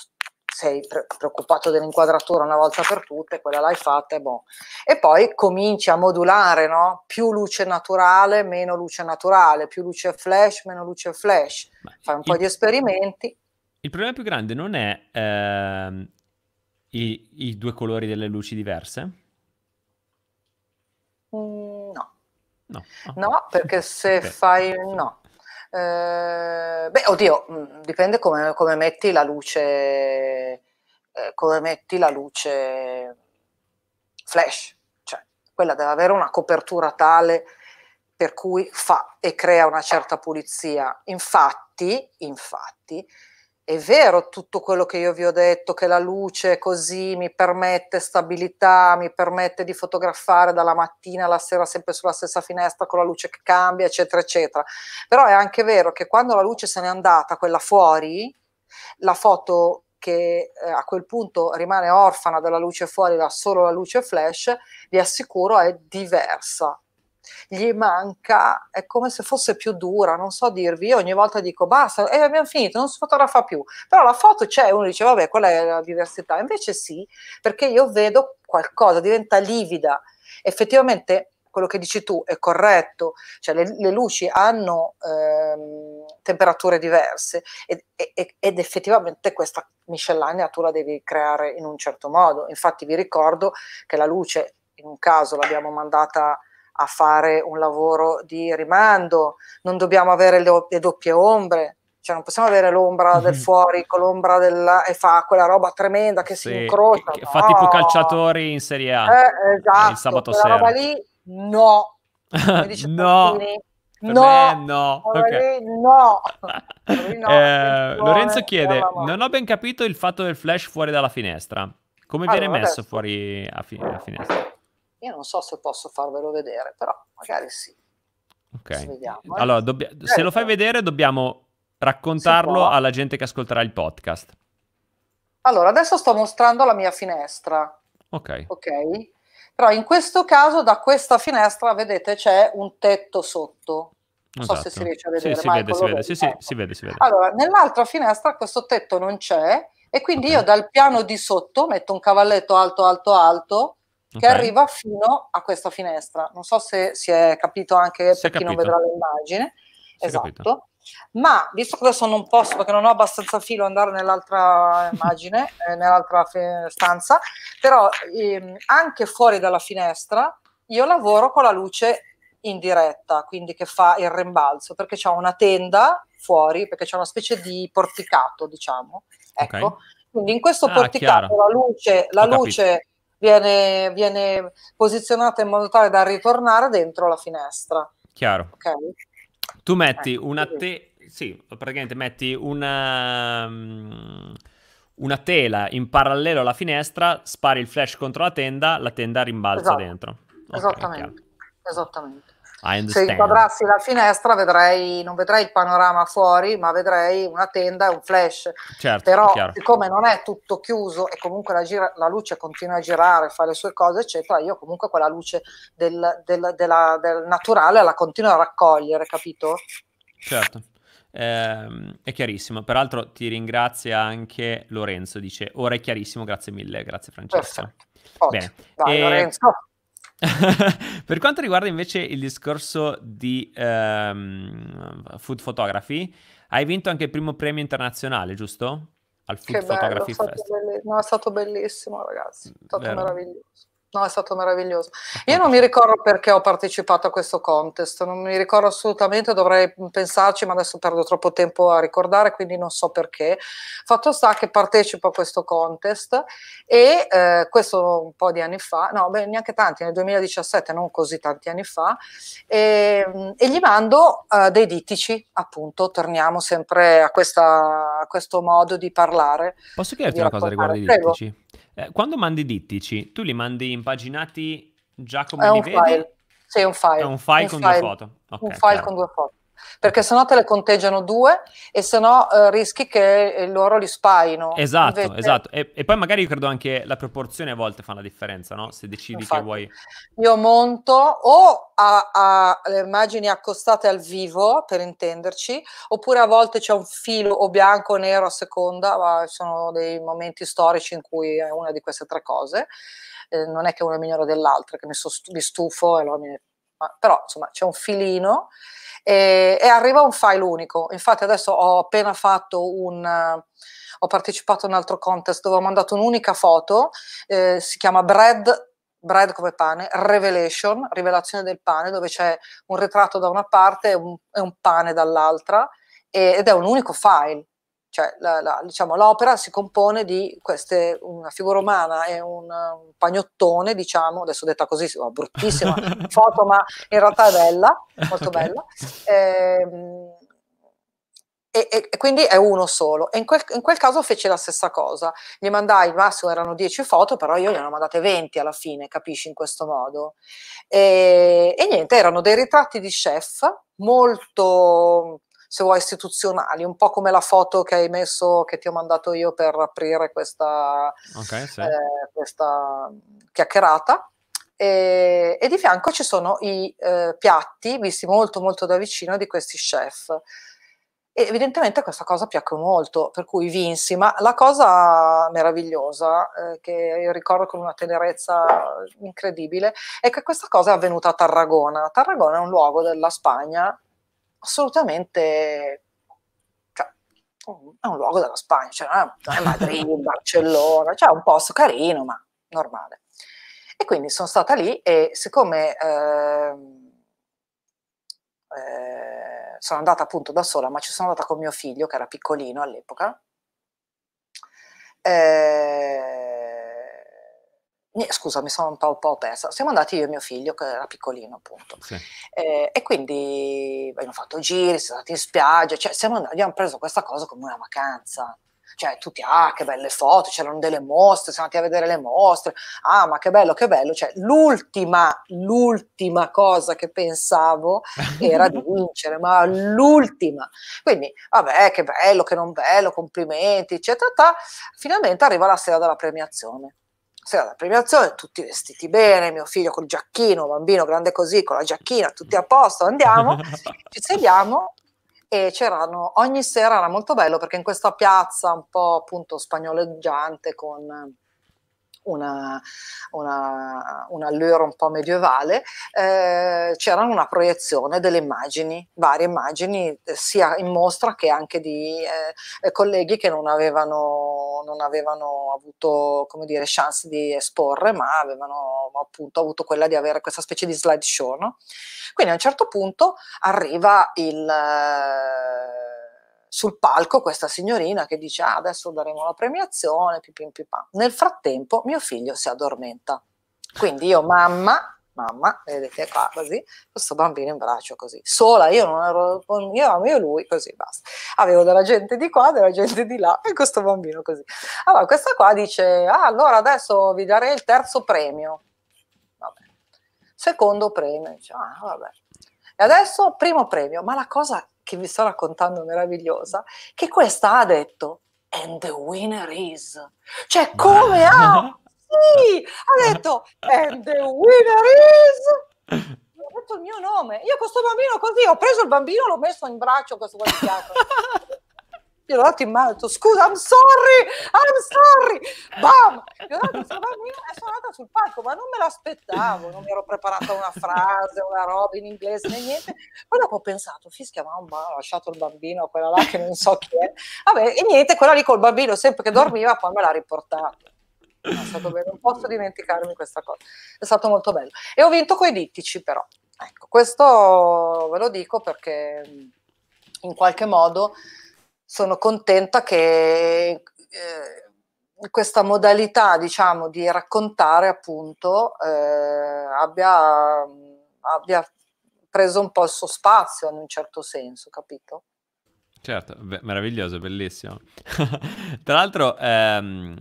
sei pre preoccupato dell'inquadratura una volta per tutte, quella l'hai fatta e boh. E poi cominci a modulare, no? Più luce naturale, meno luce naturale, più luce flash, meno luce flash. Fai un po' di esperimenti il problema più grande non è ehm, i, i, due colori delle luci diverse? Mm, no. No, okay. Ah. no perché se okay. fai... No. Eh, beh, oddio, mm, dipende come, come metti la luce... Eh, come metti la luce flash. Cioè, quella deve avere una copertura tale per cui fa e crea una certa pulizia. Infatti, infatti è vero tutto quello che io vi ho detto, che la luce così mi permette stabilità, mi permette di fotografare dalla mattina alla sera sempre sulla stessa finestra con la luce che cambia, eccetera, eccetera. Però è anche vero che quando la luce se n'è andata, quella fuori, la foto che eh, a quel punto rimane orfana della luce fuori, da solo la luce flash, vi assicuro è diversa gli manca, è come se fosse più dura, non so dirvi, io ogni volta dico basta, e eh, abbiamo finito, non si fotografa più, però la foto c'è, uno dice vabbè quella è la diversità, invece sì, perché io vedo qualcosa, diventa livida, effettivamente quello che dici tu è corretto, cioè le, le luci hanno ehm, temperature diverse ed, ed, ed, effettivamente questa miscellanea tu la devi creare in un certo modo. Infatti vi ricordo che la luce in un caso l'abbiamo mandata a fare un lavoro di rimando, non dobbiamo avere le, le doppie ombre, cioè non possiamo avere l'ombra del mm-hmm. fuori con l'ombra della e fa quella roba tremenda che sì, si incrocia. Che, che fa tipo calciatori in Serie A. Eh, esatto, il sabato sera. roba lì no. no. Tantini, eh, no, no. Okay. no eh, Lorenzo chiede: Non ho ben capito il fatto del flash fuori dalla finestra. Come allora, viene messo adesso. fuori a, fi- a finestra? Io non so se posso farvelo vedere, però magari sì. Ok. Vediamo, eh? Allora, dobbia... certo. se lo fai certo. vedere dobbiamo raccontarlo alla gente che ascolterà il podcast. Allora, adesso sto mostrando la mia finestra. Ok. Ok. Però in questo caso da questa finestra, vedete, c'è un tetto sotto. Non esatto. so se esatto. si riesce a vedere. Sì, si, vede, si, vede. Sì, sì, ecco. si vede, si vede. Allora, nell'altra finestra questo tetto non c'è e quindi okay. io dal piano di sotto metto un cavalletto alto, alto, alto che arriva fino a questa finestra. Non so se si è capito anche si per chi capito. non vedrà l'immagine. Si esatto. Ma visto che adesso non posso perché non ho abbastanza filo andare nell'altra immagine, eh, nell'altra stanza, però ehm, anche fuori dalla finestra io lavoro con la luce in diretta, quindi che fa il rimbalzo, perché c'è una tenda fuori, perché c'è una specie di porticato, diciamo. Ecco. Okay. Quindi in questo ah, porticato chiaro. la luce, la luce viene, viene posizionata in modo tale da ritornare dentro la finestra. Chiaro. Okay. Tu metti eh, una te- sì, praticamente metti una, mm, una, tela in parallelo alla finestra, spari il flash contro la tenda, la tenda rimbalza esatto. dentro. Okay, esattamente. esattamente. Se inquadrassi la finestra vedrei, non vedrei il panorama fuori, ma vedrei una tenda e un flash. Certo, Però siccome non è tutto chiuso e comunque la, gira, la, luce continua a girare, fa le sue cose, eccetera, io comunque quella luce del, del, della, del naturale la continuo a raccogliere, capito? Certo. Eh, è chiarissimo. Peraltro ti ringrazia anche Lorenzo, dice ora è chiarissimo, grazie mille, grazie Francesca. Perfetto. Ottimo. Bene. Dai, e... Lorenzo. per quanto riguarda invece il discorso di um, food photography, hai vinto anche il primo premio internazionale, giusto? Al Food che Photography bello, Fest. Bello. No, è stato bellissimo, ragazzi. È stato Vero. meraviglioso. No, è stato meraviglioso. Eh. Io non mi ricordo perché ho partecipato a questo contest, non mi ricordo assolutamente, dovrei pensarci, ma adesso perdo troppo tempo a ricordare, quindi non so perché. Fatto sta che partecipo a questo contest e eh, questo un po' di anni fa, no, beh, neanche tanti, nel 2017, non così tanti anni fa, e, ehm, e gli mando eh, dei dittici, appunto, torniamo sempre a, questa, a, questo modo di parlare. Posso chiederti una cosa riguardo i dittici? Prego. Eh, quando mandi dittici, tu li mandi impaginati già come è li un vedi? File. Sì, è un file. È un file, un con, file. Due okay, un file con due foto perché sennò te le conteggiano due e sennò eh, rischi che eh, loro li spaino. Esatto, Invece... esatto. E, e, poi magari io credo anche la proporzione a volte fa la differenza, no? Se decidi Infatti, che vuoi... Io monto o a, a, le immagini accostate al vivo, per intenderci, oppure a volte c'è un filo o bianco o nero a seconda, ma sono dei momenti storici in cui è una di queste tre cose. Eh, non è che una è migliore dell'altra, che mi, so, mi stufo e allora mi però insomma c'è un filino e, e, arriva un file unico. Infatti adesso ho appena fatto un... Ho partecipato a un altro contest dove ho mandato un'unica foto, eh, si chiama Bread bread come pane, revelation, rivelazione del pane, dove c'è un ritratto da una parte e un, e un pane dall'altra, ed è un unico file. Cioè, la, la, diciamo, l'opera si compone di queste, una figura umana e un, un pagnottone, diciamo, adesso detta così, oh, bruttissima foto, ma in realtà è bella, molto okay. bella. Ehm, e, e, e, quindi è uno solo. E in quel, in quel, caso fece la stessa cosa. Gli mandai, il massimo erano 10 foto, però io ne ho mandate 20 alla fine, capisci, in questo modo. E, e niente, erano dei ritratti di chef molto se vuoi istituzionali, un po' come la foto che hai messo, che ti ho mandato io per aprire questa, okay, sì. eh, questa chiacchierata. E, e, di fianco ci sono i eh, piatti visti molto molto da vicino di questi chef. E evidentemente questa cosa piacque molto, per cui vinsi, ma la cosa meravigliosa, eh, che io ricordo con una tenerezza incredibile, è che questa cosa è avvenuta a Tarragona. Tarragona è un luogo della Spagna assolutamente cioè, è un luogo della Spagna, cioè, non è Madrid, Barcellona, cioè è un posto carino ma normale. E quindi sono stata lì e siccome eh, eh, sono andata appunto da sola, ma ci sono andata con mio figlio che era piccolino all'epoca, eh, eh, scusa, mi sono un po', un po', persa. Siamo andati io e mio figlio, che era piccolino, appunto. Sì. Eh, e quindi abbiamo fatto giri, siamo andati in spiaggia, cioè, andati, abbiamo preso questa cosa come una vacanza. Cioè, tutti, ah, che belle foto, c'erano delle mostre, siamo andati a vedere le mostre, ah, ma che bello, che bello. Cioè, l'ultima, l'ultima cosa che pensavo era di vincere, ma l'ultima. Quindi, vabbè, che bello, che non bello, complimenti, eccetera. Finalmente arriva la sera della premiazione sera della premiazione, tutti vestiti bene, mio figlio col giacchino, bambino grande così, con la giacchina, tutti a posto, andiamo, ci sediamo e c'erano, ogni sera era molto bello perché in questa piazza un po' appunto spagnoleggiante con una, una, un allure un po' medievale, eh, c'era una proiezione delle immagini, varie immagini, sia in mostra che anche di eh, colleghi che non avevano, non avevano avuto come dire, chance di esporre, ma avevano appunto avuto quella di avere questa specie di slideshow. No? Quindi a un certo punto arriva il... Eh, sul palco questa signorina che dice ah, adesso daremo la premiazione, pipim, pipam. nel frattempo mio figlio si addormenta. Quindi io mamma mamma, vedete qua così, questo bambino in braccio così, sola, io non ero con io, io lui, così basta. Avevo della gente di qua, della gente di là e questo bambino così. Allora questa qua dice, ah, allora adesso vi darei il terzo premio, vabbè. secondo premio, dice, ah, vabbè. E adesso primo premio, ma la cosa che vi sto raccontando meravigliosa, che questa ha detto, and the winner is. Cioè, come ha? Sì, ha detto, and the winner is ho detto il mio nome. Io questo bambino così, ho preso il bambino, l'ho messo in braccio questo guardiano. Io ho dato in mano, ho detto scusa, I'm sorry, I'm sorry. Bam! Io ho dato questa e sono andata sul palco, ma non me l'aspettavo, non mi ero preparata una frase, una roba in inglese né niente. Poi dopo ho pensato, fischia mamma, ho lasciato il bambino a quella là che non so chi è. Vabbè, e niente, quella lì col bambino sempre che dormiva, poi me l'ha riportata. Non posso dimenticarmi questa cosa. È stato molto bello. E ho vinto coi dittici, però. Ecco, questo ve lo dico perché in qualche modo sono contenta che eh, questa modalità diciamo, di raccontare appunto eh, abbia, abbia preso un po' il suo spazio in un certo senso, capito? Certo, beh, meraviglioso, bellissimo. Tra l'altro, ehm,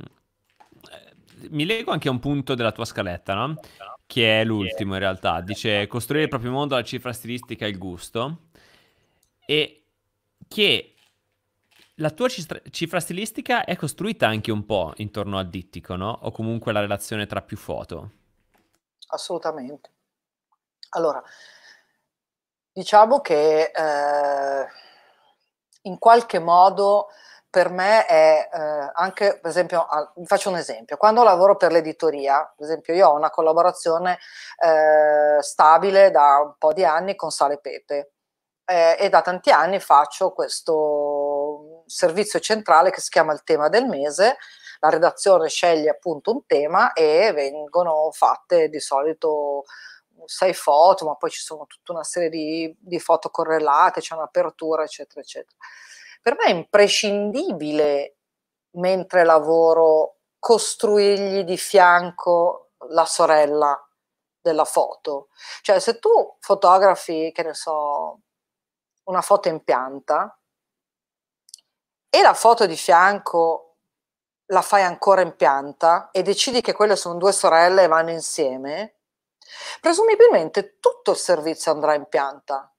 mi leggo anche a un punto della tua scaletta, no? Che è l'ultimo in realtà. Dice costruire il proprio mondo, la cifra stilistica e il gusto. E che la tua cifra stilistica è costruita anche un po' intorno al dittico, no? O comunque la relazione tra più foto? Assolutamente. Allora, diciamo che eh, in qualche modo per me è eh, anche, per esempio, ah, vi faccio un esempio, quando lavoro per l'editoria, per esempio io ho una collaborazione eh, stabile da un po' di anni con Sale Pepe eh, e da tanti anni faccio questo servizio centrale che si chiama il tema del mese, la redazione sceglie appunto un tema e vengono fatte di solito sei foto, ma poi ci sono tutta una serie di, di foto correlate, c'è un'apertura, eccetera, eccetera. Per me è imprescindibile, mentre lavoro, costruirgli di fianco la sorella della foto. Cioè, se tu fotografi, che ne so, una foto in pianta, e la foto di fianco la fai ancora in pianta e decidi che quelle sono due sorelle e vanno insieme, presumibilmente tutto il servizio andrà in pianta.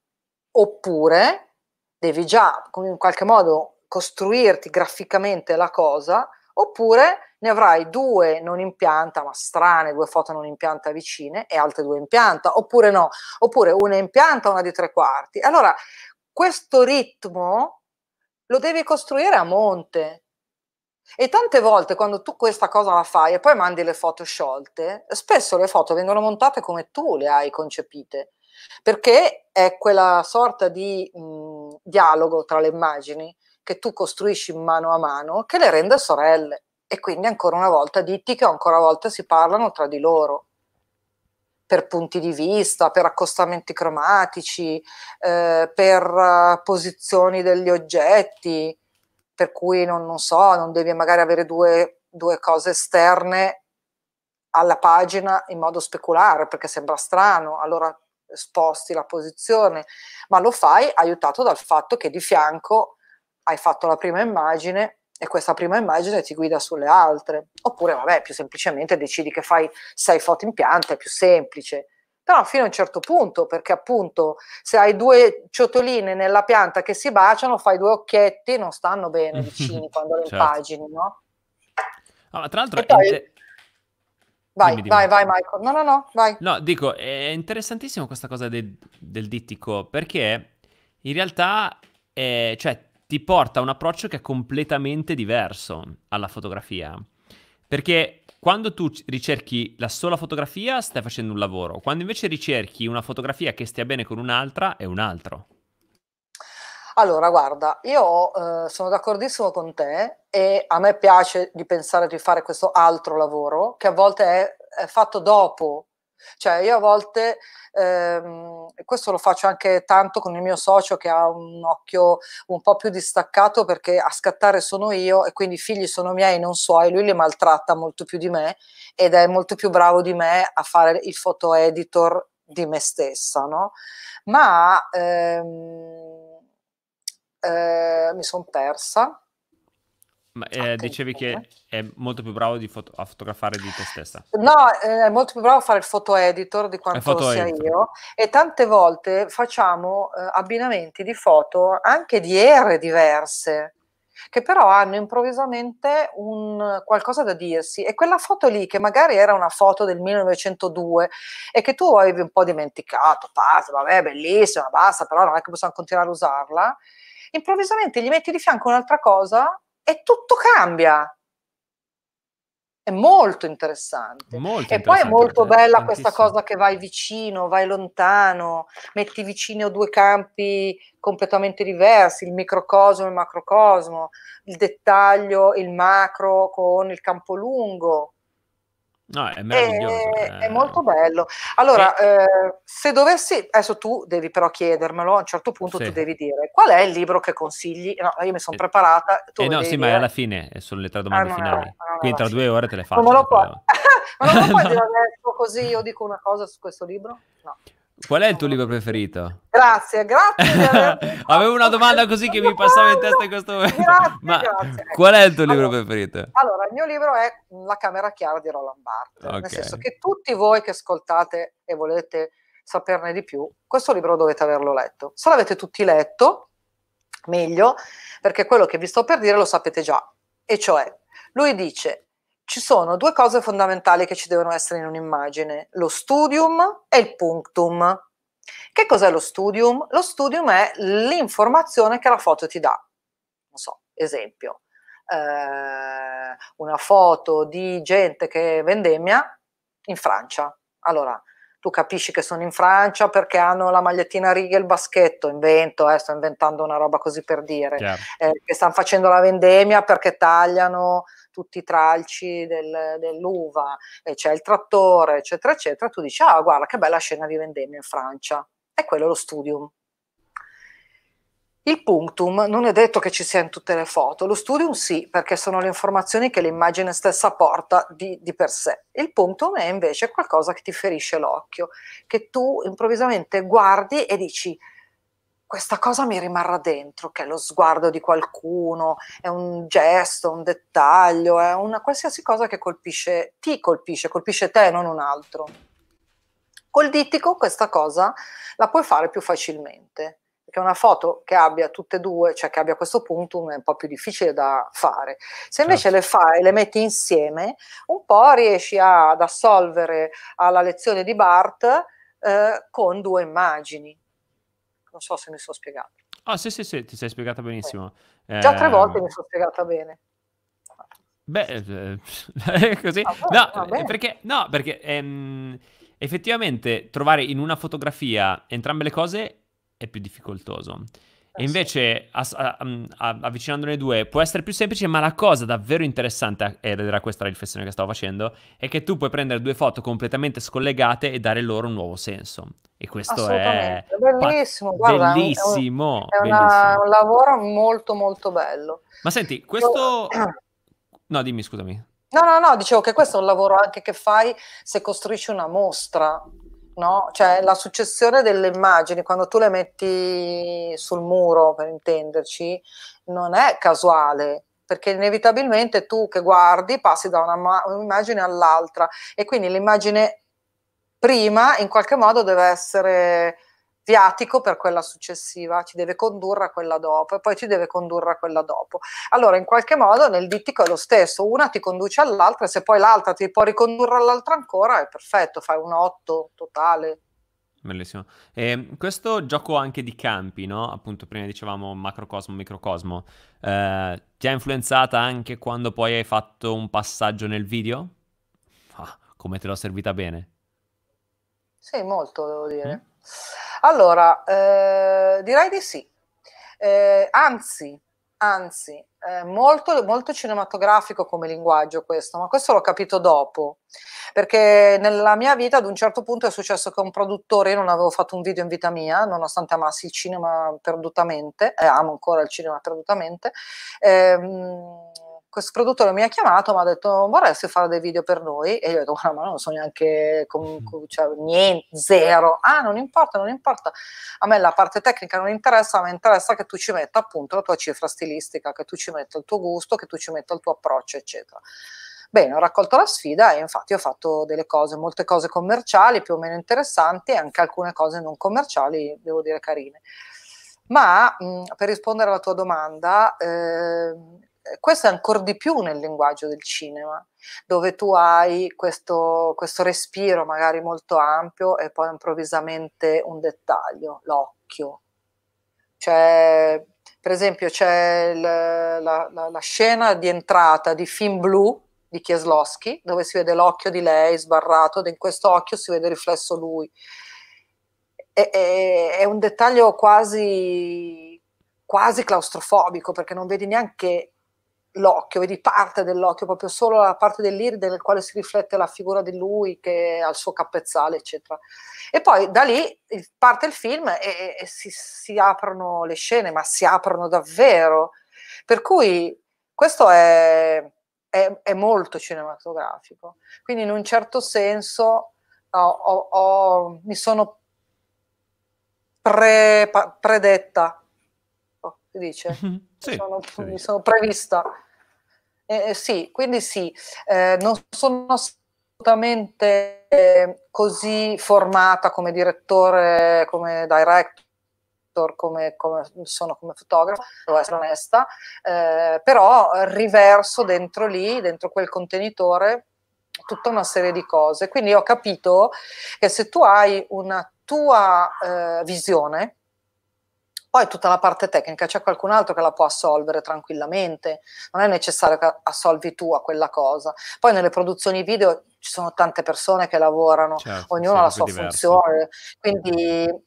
Oppure devi già in qualche modo costruirti graficamente la cosa, oppure ne avrai due non in pianta, ma strane, due foto non in pianta vicine e altre due in pianta, oppure no, oppure una in pianta, una di tre quarti. Allora, questo ritmo lo devi costruire a monte. E tante volte quando tu questa cosa la fai e poi mandi le foto sciolte, spesso le foto vengono montate come tu le hai concepite, perché è quella sorta di mh, mm, dialogo tra le immagini che tu costruisci mano a mano che le rende sorelle e quindi ancora una volta ditti che ancora una volta si parlano tra di loro per punti di vista, per accostamenti cromatici, eh, per eh, posizioni degli oggetti, per cui non, non, so, non devi magari avere due, due cose esterne alla pagina in modo speculare perché sembra strano, allora sposti la posizione, ma lo fai aiutato dal fatto che di fianco hai fatto la prima immagine e questa prima immagine ti guida sulle altre. Oppure, vabbè, più semplicemente decidi che fai sei foto in pianta, è più semplice. Però fino a un certo punto, perché appunto se hai due ciotoline nella pianta che si baciano, fai due occhietti, non stanno bene vicini quando le certo. impagini, no? Ah, tra l'altro... Poi... Vai, dimmi, vai, dimmi. vai Michael. No, no, no, vai. No, dico, è interessantissimo questa cosa de- del dittico, perché in realtà, è... cioè, ti porta a un approccio che è completamente diverso alla fotografia. Perché quando tu ricerchi la sola fotografia stai facendo un lavoro, quando invece ricerchi una fotografia che stia bene con un'altra è un altro. Allora, guarda, io eh, sono d'accordissimo con te e a me piace di pensare di fare questo altro lavoro che a volte è, è fatto dopo cioè io a volte, ehm, questo lo faccio anche tanto con il mio socio che ha un occhio un po' più distaccato perché a scattare sono io e quindi i figli sono miei, e non suoi, lui li maltratta molto più di me ed è molto più bravo di me a fare il foto editor di me stessa, no? Ma ehm, eh, mi sono persa ma ah, eh, dicevi che è molto più bravo foto- a fotografare di te stessa. No, eh, è molto più bravo a fare il foto editor di quanto sia editor. io. E tante volte facciamo eh, abbinamenti di foto anche di ere diverse, che però hanno improvvisamente un, qualcosa da dirsi. E quella foto lì, che magari era una foto del 1902 e che tu avevi un po' dimenticato, pazzo, vabbè, bellissima, basta, però non è che possiamo continuare a usarla improvvisamente gli metti di fianco un'altra cosa e tutto cambia. È molto interessante. Molto e poi è molto bella tantissimo. questa cosa che vai vicino, vai lontano, metti vicino due campi completamente diversi, il microcosmo e il macrocosmo, il dettaglio, il macro con il campo lungo. No, è meraviglioso. È, è eh. molto bello. Allora, e... eh, se dovessi, adesso tu devi però chiedermelo, a un certo punto sì. tu devi dire qual è il libro che consigli. No, io mi sono eh. preparata. Tu eh no, sì, dire... ma è alla fine, eh, sono le tre ah, domande ah, no, finali. No, Quindi tra due ore te le faccio. Non me lo puoi, ma non lo puoi dire adesso così io dico una cosa su questo libro? No. Qual è il tuo libro preferito? Grazie, grazie. Avevo una domanda così che mi passava in testa in questo momento. Grazie, Ma grazie. qual è il ecco. tuo libro allora, preferito? Allora, il mio libro è La camera chiara di Roland Barthes, okay. nel senso che tutti voi che ascoltate e volete saperne di più, questo libro dovete averlo letto. Se l'avete tutti letto, meglio, perché quello che vi sto per dire lo sapete già, e cioè lui dice ci sono due cose fondamentali che ci devono essere in un'immagine, lo studium e il punctum. Che cos'è lo studium? Lo studium è l'informazione che la foto ti dà. Non so, esempio, eh, una foto di gente che vendemmia in Francia. Allora, tu capisci che sono in Francia perché hanno la magliettina a righe e il baschetto, invento, eh, sto inventando una roba così per dire, eh, che stanno facendo la vendemmia perché tagliano tutti i tralci del, dell'uva, c'è il trattore, eccetera, eccetera, tu dici, ah, guarda che bella scena di Vendemmia in Francia. E quello è lo studium. Il punctum non è detto che ci sia in tutte le foto, lo studium sì, perché sono le informazioni che l'immagine stessa porta di, di, per sé. Il punctum è invece qualcosa che ti ferisce l'occhio, che tu improvvisamente guardi e dici questa cosa mi rimarrà dentro, che è lo sguardo di qualcuno, è un gesto, un dettaglio, è una qualsiasi cosa che colpisce, ti colpisce, colpisce te e non un altro. Col dittico questa cosa la puoi fare più facilmente, perché una foto che abbia tutte e due, cioè che abbia questo punto, è un po' più difficile da fare. Se invece certo. le fai, e le metti insieme, un po' riesci ad assolvere alla lezione di Bart eh, con due immagini non so se mi sono spiegato. Ah, sì, sì, sì, ti sei spiegata benissimo. Eh. Già tre ehm, volte mi sono spiegata bene. Beh, eh, eh così. Ah, no, beh, perché, no, perché ehm, effettivamente trovare in una fotografia entrambe le cose è più difficoltoso. E invece, a, a, a, avvicinandone i due, può essere più semplice, ma la cosa davvero interessante, ed era questa la riflessione che stavo facendo, è che tu puoi prendere due foto completamente scollegate e dare loro un nuovo senso. E questo è bellissimo, guarda, bellissimo. È, una, bellissimo. un lavoro molto molto bello. Ma senti, questo... No, dimmi, scusami. No, no, no, dicevo che questo è un lavoro anche che fai se costruisci una mostra, no? Cioè la successione delle immagini, quando tu le metti sul muro, per intenderci, non è casuale, perché inevitabilmente tu che guardi passi da una, un'immagine all'altra e quindi l'immagine prima in qualche modo deve essere viatico per quella successiva, ci deve condurre a quella dopo e poi ci deve condurre a quella dopo. Allora, in qualche modo nel dittico è lo stesso, una ti conduce all'altra e se poi l'altra ti può ricondurre all'altra ancora, è perfetto, fai un otto totale. Bellissimo. E ehm, questo gioco anche di campi, no? Appunto, prima dicevamo macrocosmo, microcosmo, eh, ti ha influenzata anche quando poi hai fatto un passaggio nel video? Ah, come te l'ho servita bene? Sì, molto devo dire. Mm. Allora, eh, direi di sì. Eh, anzi, anzi, eh, molto, molto, cinematografico come linguaggio questo, ma questo l'ho capito dopo, perché nella mia vita ad un certo punto è successo che un produttore, io non avevo fatto un video in vita mia, nonostante amassi il cinema perdutamente, eh, amo ancora il cinema perdutamente, ehm, questo produttore mi ha chiamato, mi ha detto vorresti fare dei video per noi? E io ho detto ah, ma non so neanche, com, mm. cioè, niente, zero. Ah non importa, non importa. A me la parte tecnica non interessa, a me interessa che tu ci metta appunto la tua cifra stilistica, che tu ci metta il tuo gusto, che tu ci metta il tuo approccio eccetera. Bene, ho raccolto la sfida e infatti ho fatto delle cose, molte cose commerciali più o meno interessanti e anche alcune cose non commerciali, devo dire carine. Ma mh, mm, per rispondere alla tua domanda, eh, questo è ancora di più nel linguaggio del cinema, dove tu hai questo, questo respiro magari molto ampio e poi improvvisamente un dettaglio, l'occhio. C'è, per esempio, c'è il, la, la, la, scena di entrata di Film Blu di Kieslowski, dove si vede l'occhio di lei sbarrato, ed in questo occhio si vede riflesso lui. E, è, è un dettaglio quasi quasi claustrofobico perché non vedi neanche l'occhio, vedi parte dell'occhio, proprio solo la parte dell'iride nel quale si riflette la figura di lui che ha il suo capezzale, eccetera. E poi da lì parte il film e, e si, si, aprono le scene, ma si aprono davvero. Per cui questo è, è, è molto cinematografico. Quindi in un certo senso ho, ho, ho, mi sono pre, pa, predetta, oh, si dice, sì, sono, sì. mi sono prevista eh, eh, sì, quindi sì, eh, non sono assolutamente eh, così formata come direttore, come director come, come, sono come fotografa, devo essere onesta, eh, però riverso dentro lì, dentro quel contenitore, tutta una serie di cose. Quindi ho capito che se tu hai una tua eh, visione, poi tutta la parte tecnica c'è qualcun altro che la può assolvere tranquillamente, non è necessario che assolvi tu a quella cosa. Poi nelle produzioni video ci sono tante persone che lavorano, certo, ognuno ha la sua diverso. funzione, quindi eh,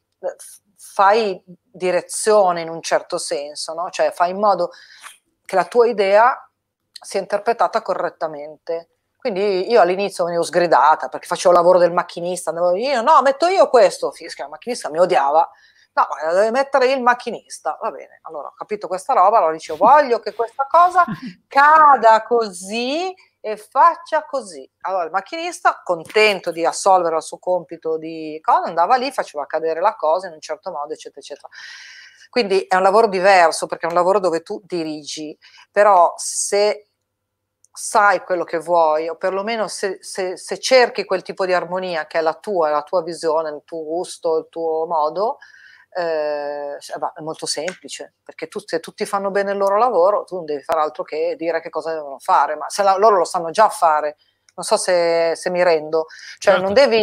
fai direzione in un certo senso, no? cioè fai in modo che la tua idea sia interpretata correttamente. Quindi io all'inizio venivo sgridata perché facevo il lavoro del macchinista, andavo io no, metto io questo, fischia, il macchinista mi odiava No, la deve mettere il macchinista. Va bene, allora ho capito questa roba, allora dicevo voglio che questa cosa cada così e faccia così. Allora il macchinista, contento di assolvere il suo compito di cosa, andava lì, faceva cadere la cosa in un certo modo, eccetera, eccetera. Quindi è un lavoro diverso perché è un lavoro dove tu dirigi, però se sai quello che vuoi o perlomeno se, se, se cerchi quel tipo di armonia che è la tua, la tua visione, il tuo gusto, il tuo modo, eh, è molto semplice, perché tu, se tutti fanno bene il loro lavoro, tu non devi fare altro che dire che cosa devono fare, ma se la, loro lo sanno già fare, non so se, se mi rendo, cioè certo. non devi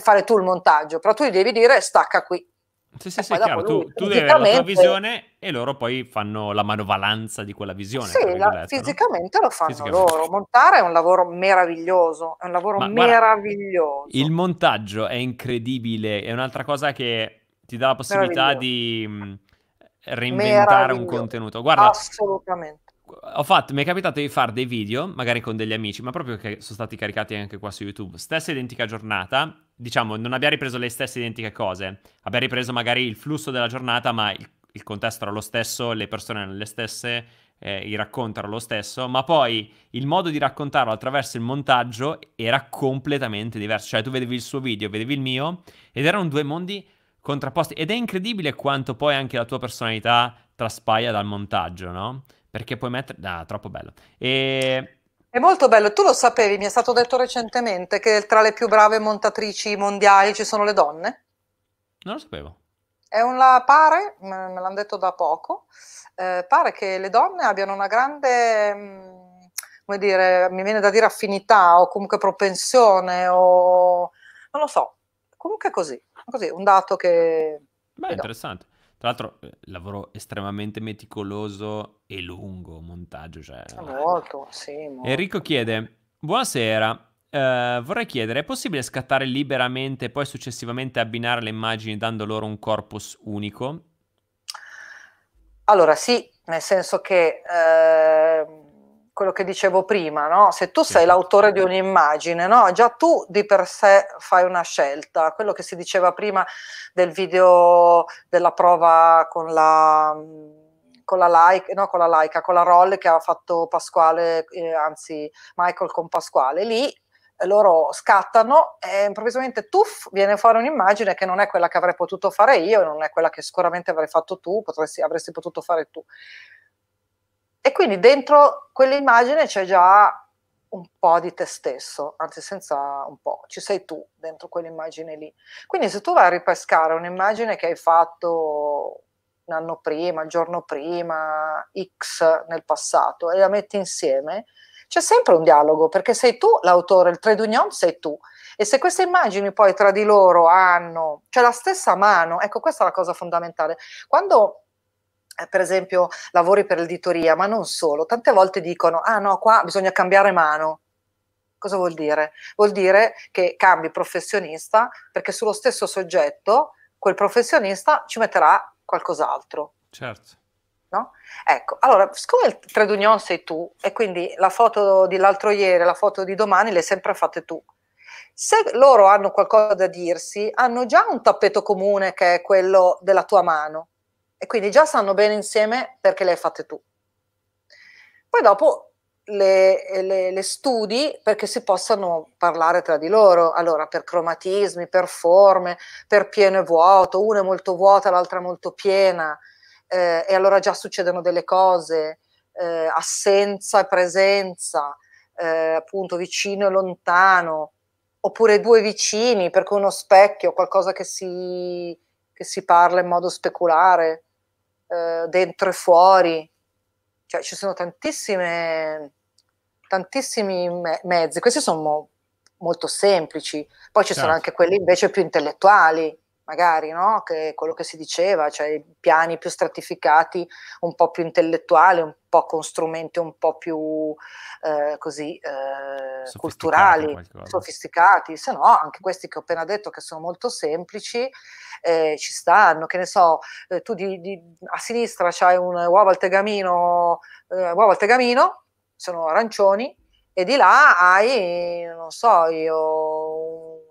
fare tu il montaggio, però tu gli devi dire stacca qui. Sì, sì, sì, chiaro, lui, tu, tu devi avere la tua visione e loro poi fanno la manovalanza di quella visione. Sì, la, fisicamente no? lo fanno fisicamente. loro. Montare è un lavoro meraviglioso, è un lavoro Ma, meraviglioso. Guarda, il montaggio è incredibile, è un'altra cosa che ti dà la possibilità di reinventare un contenuto. Guarda, assolutamente. Ho fatto, mi è capitato di fare dei video, magari con degli amici, ma proprio che sono stati caricati anche qua su YouTube. Stessa identica giornata, diciamo, non abbiamo ripreso le stesse identiche cose. Abbiamo ripreso magari il flusso della giornata, ma il, il contesto era lo stesso, le persone erano le stesse, eh, il racconto era lo stesso, ma poi il modo di raccontarlo attraverso il montaggio era completamente diverso. Cioè, tu vedevi il suo video, vedevi il mio, ed erano due mondi contrapposti. Ed è incredibile quanto poi anche la tua personalità traspaia dal montaggio, no? Perché puoi mettere... Ah, troppo bello. E... È molto bello, tu lo sapevi, mi è stato detto recentemente che tra le più brave montatrici mondiali ci sono le donne. Non lo sapevo. È un la pare, me l'hanno detto da poco, eh, pare che le donne abbiano una grande, mm, come dire, mi viene da dire affinità o comunque propensione o non lo so, comunque è così. Così, un dato che... Beh, interessante. Tra l'altro, eh, lavoro estremamente meticoloso e lungo, montaggio. Cioè... Molto, sì. Molto. Enrico chiede, buonasera, eh, vorrei chiedere, è possibile scattare liberamente e poi successivamente abbinare le immagini dando loro un corpus unico? Allora sì, nel senso che eh, quello che dicevo prima, no? se tu sei esatto. l'autore di un'immagine, no? già tu di per sé fai una scelta, quello che si diceva prima del video della prova con la, con la, like, no, con la Laica, con la Roll che ha fatto Pasquale, eh, anzi Michael con Pasquale, lì eh, loro scattano e improvvisamente tuff viene fuori un'immagine che non è quella che avrei potuto fare io, non è quella che sicuramente avrei fatto tu, potresti, avresti potuto fare tu. E quindi dentro quell'immagine c'è già un po' di te stesso, anzi senza un po', ci sei tu dentro quell'immagine lì. Quindi se tu vai a ripescare un'immagine che hai fatto un anno prima, il giorno prima, X nel passato e la metti insieme, c'è sempre un dialogo perché sei tu l'autore, il trade union sei tu. E se queste immagini poi tra di loro hanno, cioè la stessa mano, ecco questa è la cosa fondamentale. Quando eh, per esempio lavori per l'editoria, ma non solo, tante volte dicono, ah no, qua bisogna cambiare mano. Cosa vuol dire? Vuol dire che cambi professionista perché sullo stesso soggetto quel professionista ci metterà qualcos'altro. Certo. No? Ecco, allora, siccome il tredunion sei tu e quindi la foto dell'altro ieri, la foto di domani le hai sempre fatte tu, se loro hanno qualcosa da dirsi, hanno già un tappeto comune che è quello della tua mano. E quindi già stanno bene insieme perché le hai fatte tu. Poi dopo le, le, le studi perché si possano parlare tra di loro, allora per cromatismi, per forme, per pieno e vuoto, una è molto vuota, l'altra è molto piena, eh, e allora già succedono delle cose, eh, assenza e presenza, eh, appunto vicino e lontano, oppure due vicini, perché uno specchio, qualcosa che si, che si parla in modo speculare. Eh, dentro e fuori, cioè ci sono tantissime, tantissimi me- mezzi, questi sono mo- molto semplici, poi ci certo. sono anche quelli invece più intellettuali, magari, no? che quello che si diceva, cioè piani più stratificati, un po' più intellettuali, un po' con strumenti un po' più eh, così eh, sofisticati culturali, sofisticati, se no anche questi che ho appena detto che sono molto semplici eh, ci stanno, che ne so, eh, tu di, di, a sinistra c'hai un uovo al tegamino, eh, uovo al tegamino, sono arancioni, e di là hai, non so, io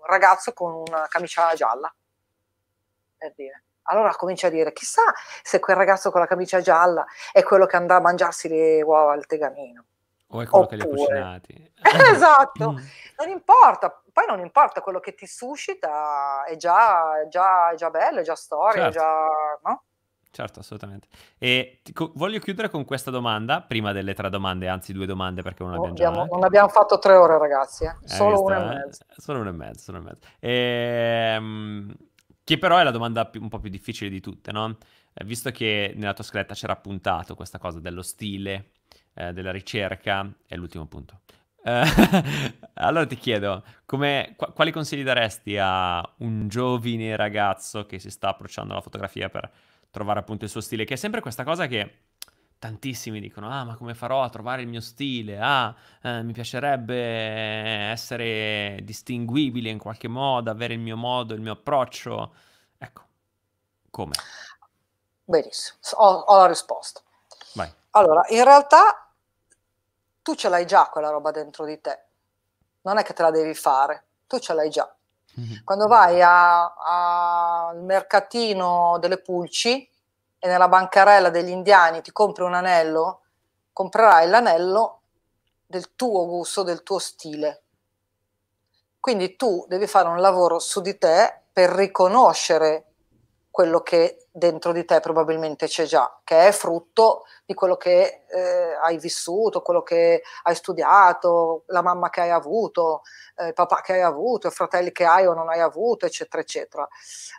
un ragazzo con una camicia gialla per dire. Allora comincia a dire, chissà se quel ragazzo con la camicia gialla è quello che andrà a mangiarsi le uova al tegamino. O è quello Oppure... che li ha cucinati. esatto, mm. non importa, poi non importa quello che ti suscita, è già, è già, è già bello, è già storia, certo. è già... Certo. No? Certo, assolutamente. E co- voglio chiudere con questa domanda, prima delle tre domande, anzi due domande perché non oh, abbiamo, abbiamo già... Non abbiamo fatto tre ore ragazzi, eh. Eh, eh. solo, una e mezza. solo una e mezza. Solo una e mezza. Ehm che però è la domanda più, un po' più difficile di tutte, no? Eh, visto che nella tua scaletta c'era appuntato questa cosa dello stile, eh, della ricerca, è l'ultimo punto. Eh, allora ti chiedo, come, qu- quali consigli daresti a un giovine ragazzo che si sta approcciando alla fotografia per trovare appunto il suo stile? Che è sempre questa cosa che tantissimi dicono, ah ma come farò a trovare il mio stile? Ah, eh, mi piacerebbe essere distinguibile in qualche modo, avere il mio modo, il mio approccio. Ecco, come? Benissimo, ho, ho la risposta. Vai. Allora, in realtà tu ce l'hai già quella roba dentro di te, non è che te la devi fare, tu ce l'hai già. Mhm. Quando vai al mercatino delle pulci, e nella bancarella degli indiani ti compri un anello, comprerai l'anello del tuo gusto, del tuo stile. Quindi tu devi fare un lavoro su di te per riconoscere quello che dentro di te probabilmente c'è già, che è frutto di quello che eh, hai vissuto, quello che hai studiato, la mamma che hai avuto, eh, il papà che hai avuto, i fratelli che hai o non hai avuto, eccetera, eccetera,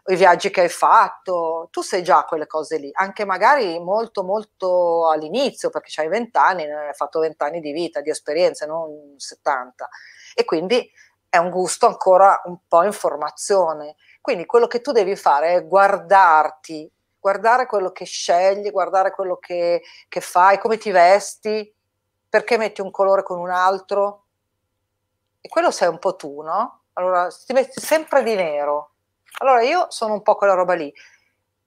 i viaggi che hai fatto, tu sei già quelle cose lì, anche magari molto, molto all'inizio, perché hai vent'anni, eh, hai fatto vent'anni di vita, di esperienze, non 70, e quindi è un gusto ancora un po' in formazione quindi quello che tu devi fare è guardarti, guardare quello che scegli, guardare quello che, che fai, come ti vesti, perché metti un colore con un altro. E quello sei un po' tu, no? Allora, ti metti sempre di nero. Allora io sono un po' quella roba lì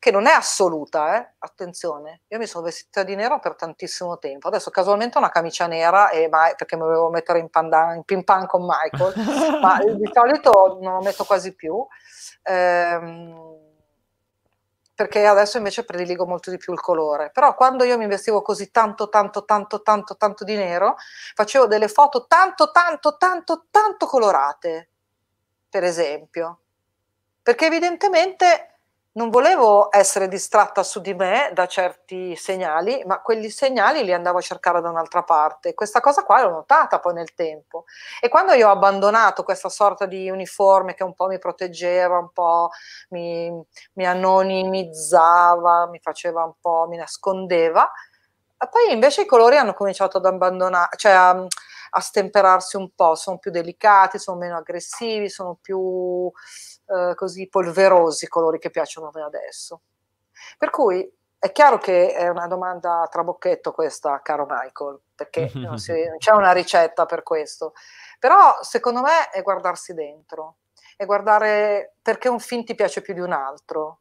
che non è assoluta, eh? attenzione, io mi sono vestita di nero per tantissimo tempo, adesso casualmente ho una camicia nera e, mai, perché mi volevo mettere in, pandan, in ping pong con Michael, ma di solito non lo metto quasi più, ehm, perché adesso invece prediligo molto di più il colore, però quando io mi vestivo così tanto, tanto, tanto, tanto, tanto di nero, facevo delle foto tanto, tanto, tanto, tanto colorate, per esempio, perché evidentemente non volevo essere distratta su di me da certi segnali, ma quegli segnali li andavo a cercare da un'altra parte. Questa cosa qua l'ho notata poi nel tempo. E quando io ho abbandonato questa sorta di uniforme che un po' mi proteggeva, un po' mi, mi anonimizzava, mi faceva un po', mi nascondeva, poi invece i colori hanno cominciato ad abbandonare, cioè a, a stemperarsi un po', sono più delicati, sono meno aggressivi, sono più eh, così polverosi i colori che piacciono a me adesso. Per cui è chiaro che è una domanda a trabocchetto questa, caro Michael, perché non, si, non c'è una ricetta per questo, però secondo me è guardarsi dentro e guardare perché un film ti piace più di un altro,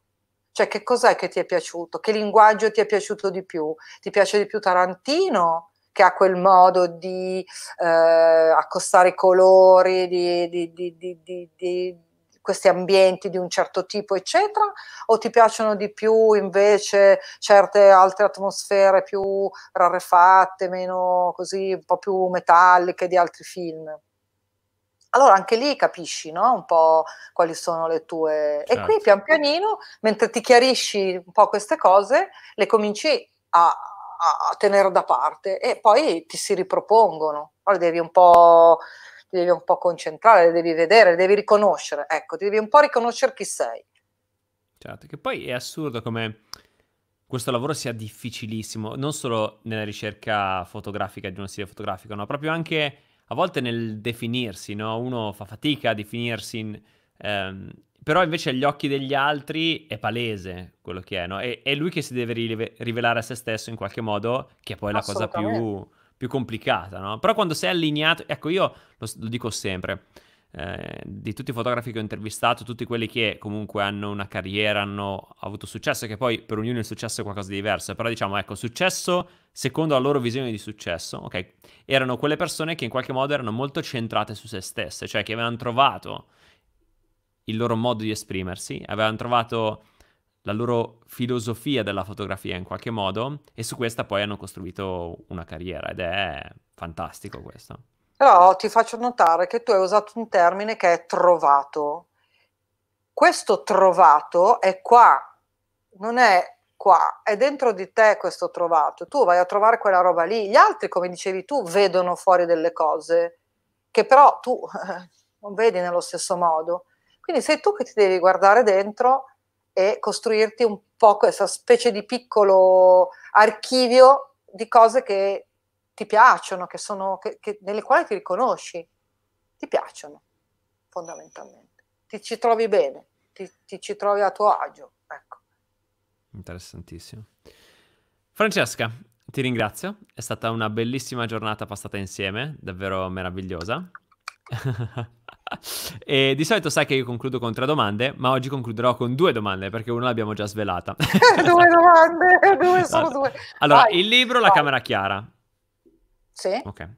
cioè che cos'è che ti è piaciuto, che linguaggio ti è piaciuto di più, ti piace di più Tarantino che ha quel modo di eh, accostare i colori, di, di, di, di, questi ambienti di un certo tipo, eccetera, o ti piacciono di più invece certe altre atmosfere più rarefatte, meno così, un po' più metalliche di altri film? Allora anche lì capisci no? un po' quali sono le tue... Certo. E qui certo. pian pianino, mentre ti chiarisci un po' queste cose, le cominci a, a, tenere da parte e poi ti si ripropongono, no? devi un po' devi un po' concentrare, devi vedere, devi riconoscere, ecco, devi un po' riconoscere chi sei. Certo, che poi è assurdo come questo lavoro sia difficilissimo, non solo nella ricerca fotografica di uno stile fotografico, ma proprio anche a volte nel definirsi, no? Uno fa fatica a definirsi in, ehm, però invece agli occhi degli altri è palese quello che è, no? È, è lui che si deve rivelare a se stesso in qualche modo, che è poi la cosa più, più, complicata, no? Però quando sei allineato, ecco io lo, lo dico sempre, eh, di tutti i fotografi che ho intervistato, tutti quelli che comunque hanno una carriera, hanno avuto successo, che poi per ognuno il successo è qualcosa di diverso, però diciamo, ecco, successo secondo la loro visione di successo, ok? Erano quelle persone che in qualche modo erano molto centrate su se stesse, cioè che avevano trovato il loro modo di esprimersi, avevano trovato la loro filosofia della fotografia in qualche modo e su questa poi hanno costruito una carriera ed è fantastico questo. Però ti faccio notare che tu hai usato un termine che è trovato. Questo trovato è qua, non è qua, è dentro di te questo trovato. Tu vai a trovare quella roba lì. Gli altri, come dicevi tu, vedono fuori delle cose che però tu non vedi nello stesso modo. Quindi sei tu che ti devi guardare dentro e costruirti un po' questa specie di piccolo archivio di cose che ti piacciono, che sono, che, che, nelle quali ti riconosci, ti piacciono fondamentalmente, ti ci trovi bene, ti, ti ci trovi a tuo agio. Ecco. Interessantissimo. Francesca, ti ringrazio, è stata una bellissima giornata passata insieme, davvero meravigliosa. e di solito sai che io concludo con tre domande, ma oggi concluderò con due domande perché una l'abbiamo già svelata. due domande, due, solo allora. Esatto. due. Allora, vai, il libro vai. La Camera Chiara. Sì. Ok.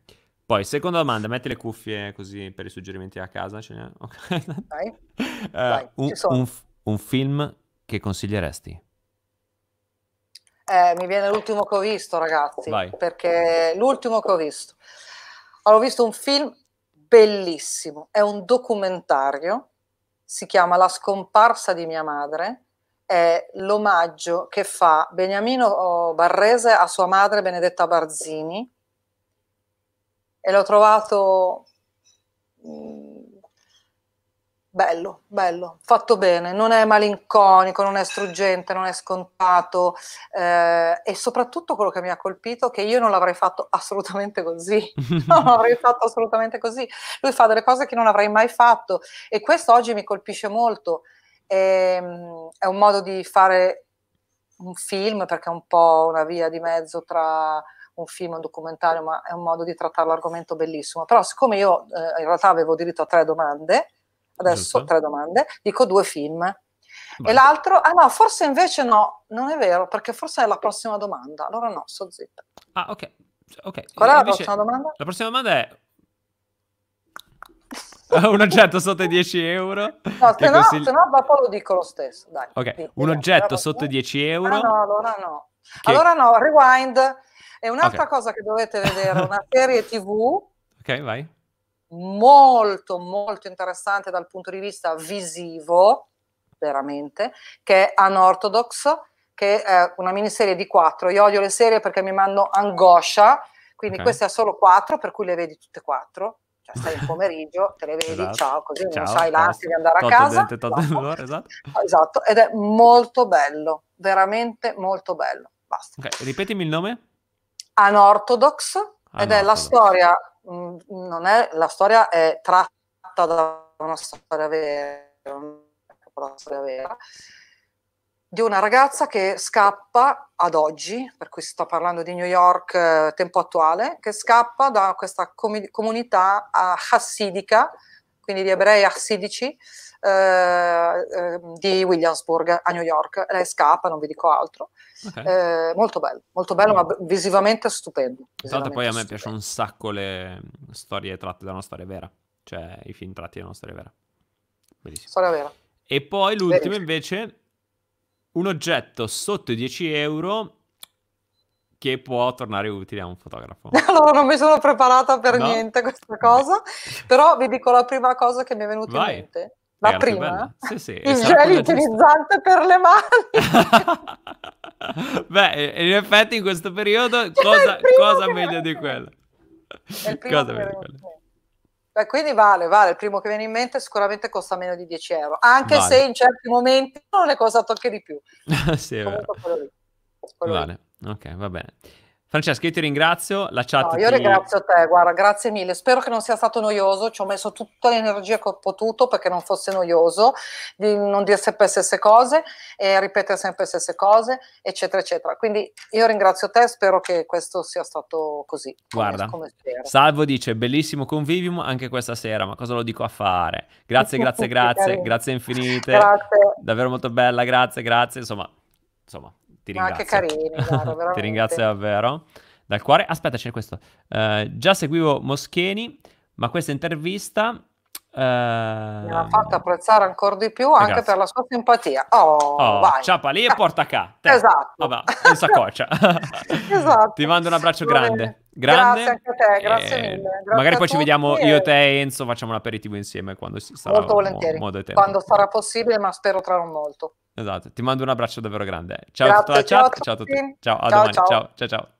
Poi, seconda domanda, metti le cuffie così per i suggerimenti a casa. Ce ne... okay. Vai. Eh, vai, un, un, un film che consiglieresti? Eh, mi viene l'ultimo che ho visto, ragazzi, Vai. perché l'ultimo che ho visto. Allora, ho visto un film bellissimo, è un documentario, si chiama La scomparsa di mia madre, è l'omaggio che fa Beniamino oh, Barrese a sua madre Benedetta Barzini e l'ho trovato mm, Bello, bello, fatto bene, non è malinconico, non è struggente, non è scontato eh, e soprattutto quello che mi ha colpito è che io non l'avrei fatto assolutamente così, non l'avrei fatto assolutamente così, lui fa delle cose che non avrei mai fatto e questo oggi mi colpisce molto, e, ehm, è un modo di fare un film perché è un po' una via di mezzo tra un film, un documentario, ma è un modo di trattare l'argomento bellissimo. Però siccome io eh, in realtà avevo diritto a tre domande, adesso Giusto. tre domande, dico due film. Beh. E l'altro, ah no, forse invece no, non è vero, perché forse è la prossima domanda, allora no, sto zitta. Ah, ok. okay. Qual è la prossima domanda? La prossima domanda è... un oggetto sotto i 10 euro. No, se no, consigli... se no dopo lo dico lo stesso. Dai, ok, Quindi, un oggetto sotto i 10 ah, euro. Ah, no, allora no. Che... Allora no, rewind. È un'altra okay. cosa che dovete vedere, una serie TV. ok, vai molto molto interessante dal punto di vista visivo, veramente, che è Unorthodox, che è una miniserie di quattro. Io odio le serie perché mi mando angoscia, quindi okay. queste ha solo quattro, per cui le vedi tutte e quattro. Cioè, stai in pomeriggio, te le vedi, esatto. ciao, così ciao, non sai l'ansia di andare a casa. Dente, tot esatto. esatto. esatto, ed è molto bello, veramente molto bello. Basta. Okay. Ripetimi il nome? Unorthodox, Unorthodox. ed è la storia Mm, non è, la storia è tratta da una storia vera, una storia vera di una ragazza che scappa ad oggi, per cui sto parlando di New York eh, tempo attuale, che scappa da questa com- comunità eh, hassidica quindi di ebrei a 16 eh, ehm, di Williamsburg a New York. Lei scappa, non vi dico altro. Okay. Eh, molto bello, molto bello, ma visivamente stupendo. Visivamente poi a me piacciono un sacco le mm, storie tratte da una storia vera, cioè i film tratti da una storia vera. Bellissimo. Storia vera. E poi l'ultimo Bellissimo. invece, un oggetto sotto i 10 euro che può tornare utile a un fotografo. Allora, non mi sono preparata per no. niente questa cosa, però vi dico la prima cosa che mi è venuta Vai. in mente. La Ragazzi, prima? Sì, sì, Il gel utilizzante per le mani. Beh, in effetti in questo periodo cosa, cosa meglio di quello? Cosa meglio di quello? Beh, quindi vale, vale, il primo che viene in mente sicuramente costa meno di 10 euro, anche vale. se in certi momenti non è costato anche di più. sì, Comunque, quello lì, quello vale. Lì. Ok, va bene. Francesca, io ti ringrazio, la chat. No, io ti... ringrazio te, guarda, grazie mille. Spero che non sia stato noioso, ci ho messo tutta l'energia che ho potuto perché non fosse noioso, di non dire sempre le stesse cose e ripetere sempre le stesse cose, eccetera, eccetera. Quindi io ringrazio te, spero che questo sia stato così. Guarda, Salvo dice, bellissimo convivium anche questa sera, ma cosa lo dico a fare? Grazie, grazie, grazie, grazie infinite. Grazie. Davvero molto bella, grazie, grazie. Insomma, insomma ti ringrazio. Ah, che carino, Ti ringrazio davvero. Dal cuore. Aspetta, c'è questo. Uh, già seguivo Moscheni, ma questa intervista Uh... Mi ha ehm, fatto apprezzare ancora di più anche Grazie. per la sua simpatia. Oh, oh vai. ciapa lì e porta qua. Esatto. Vabbè, in saccoccia. esatto. Ti mando un abbraccio grande. Grande. Grazie anche a te, grazie eh, mille. Grazie magari poi ci vediamo io, te e Enzo, facciamo un aperitivo insieme quando si sarà Molto volentieri, mo- quando sarà possibile, ma spero tra non molto. Esatto, ti mando un abbraccio davvero grande. Ciao grazie, a tutta la ciao chat, ciao a tutti. Ciao, a ciao, domani, ciao ciao. ciao.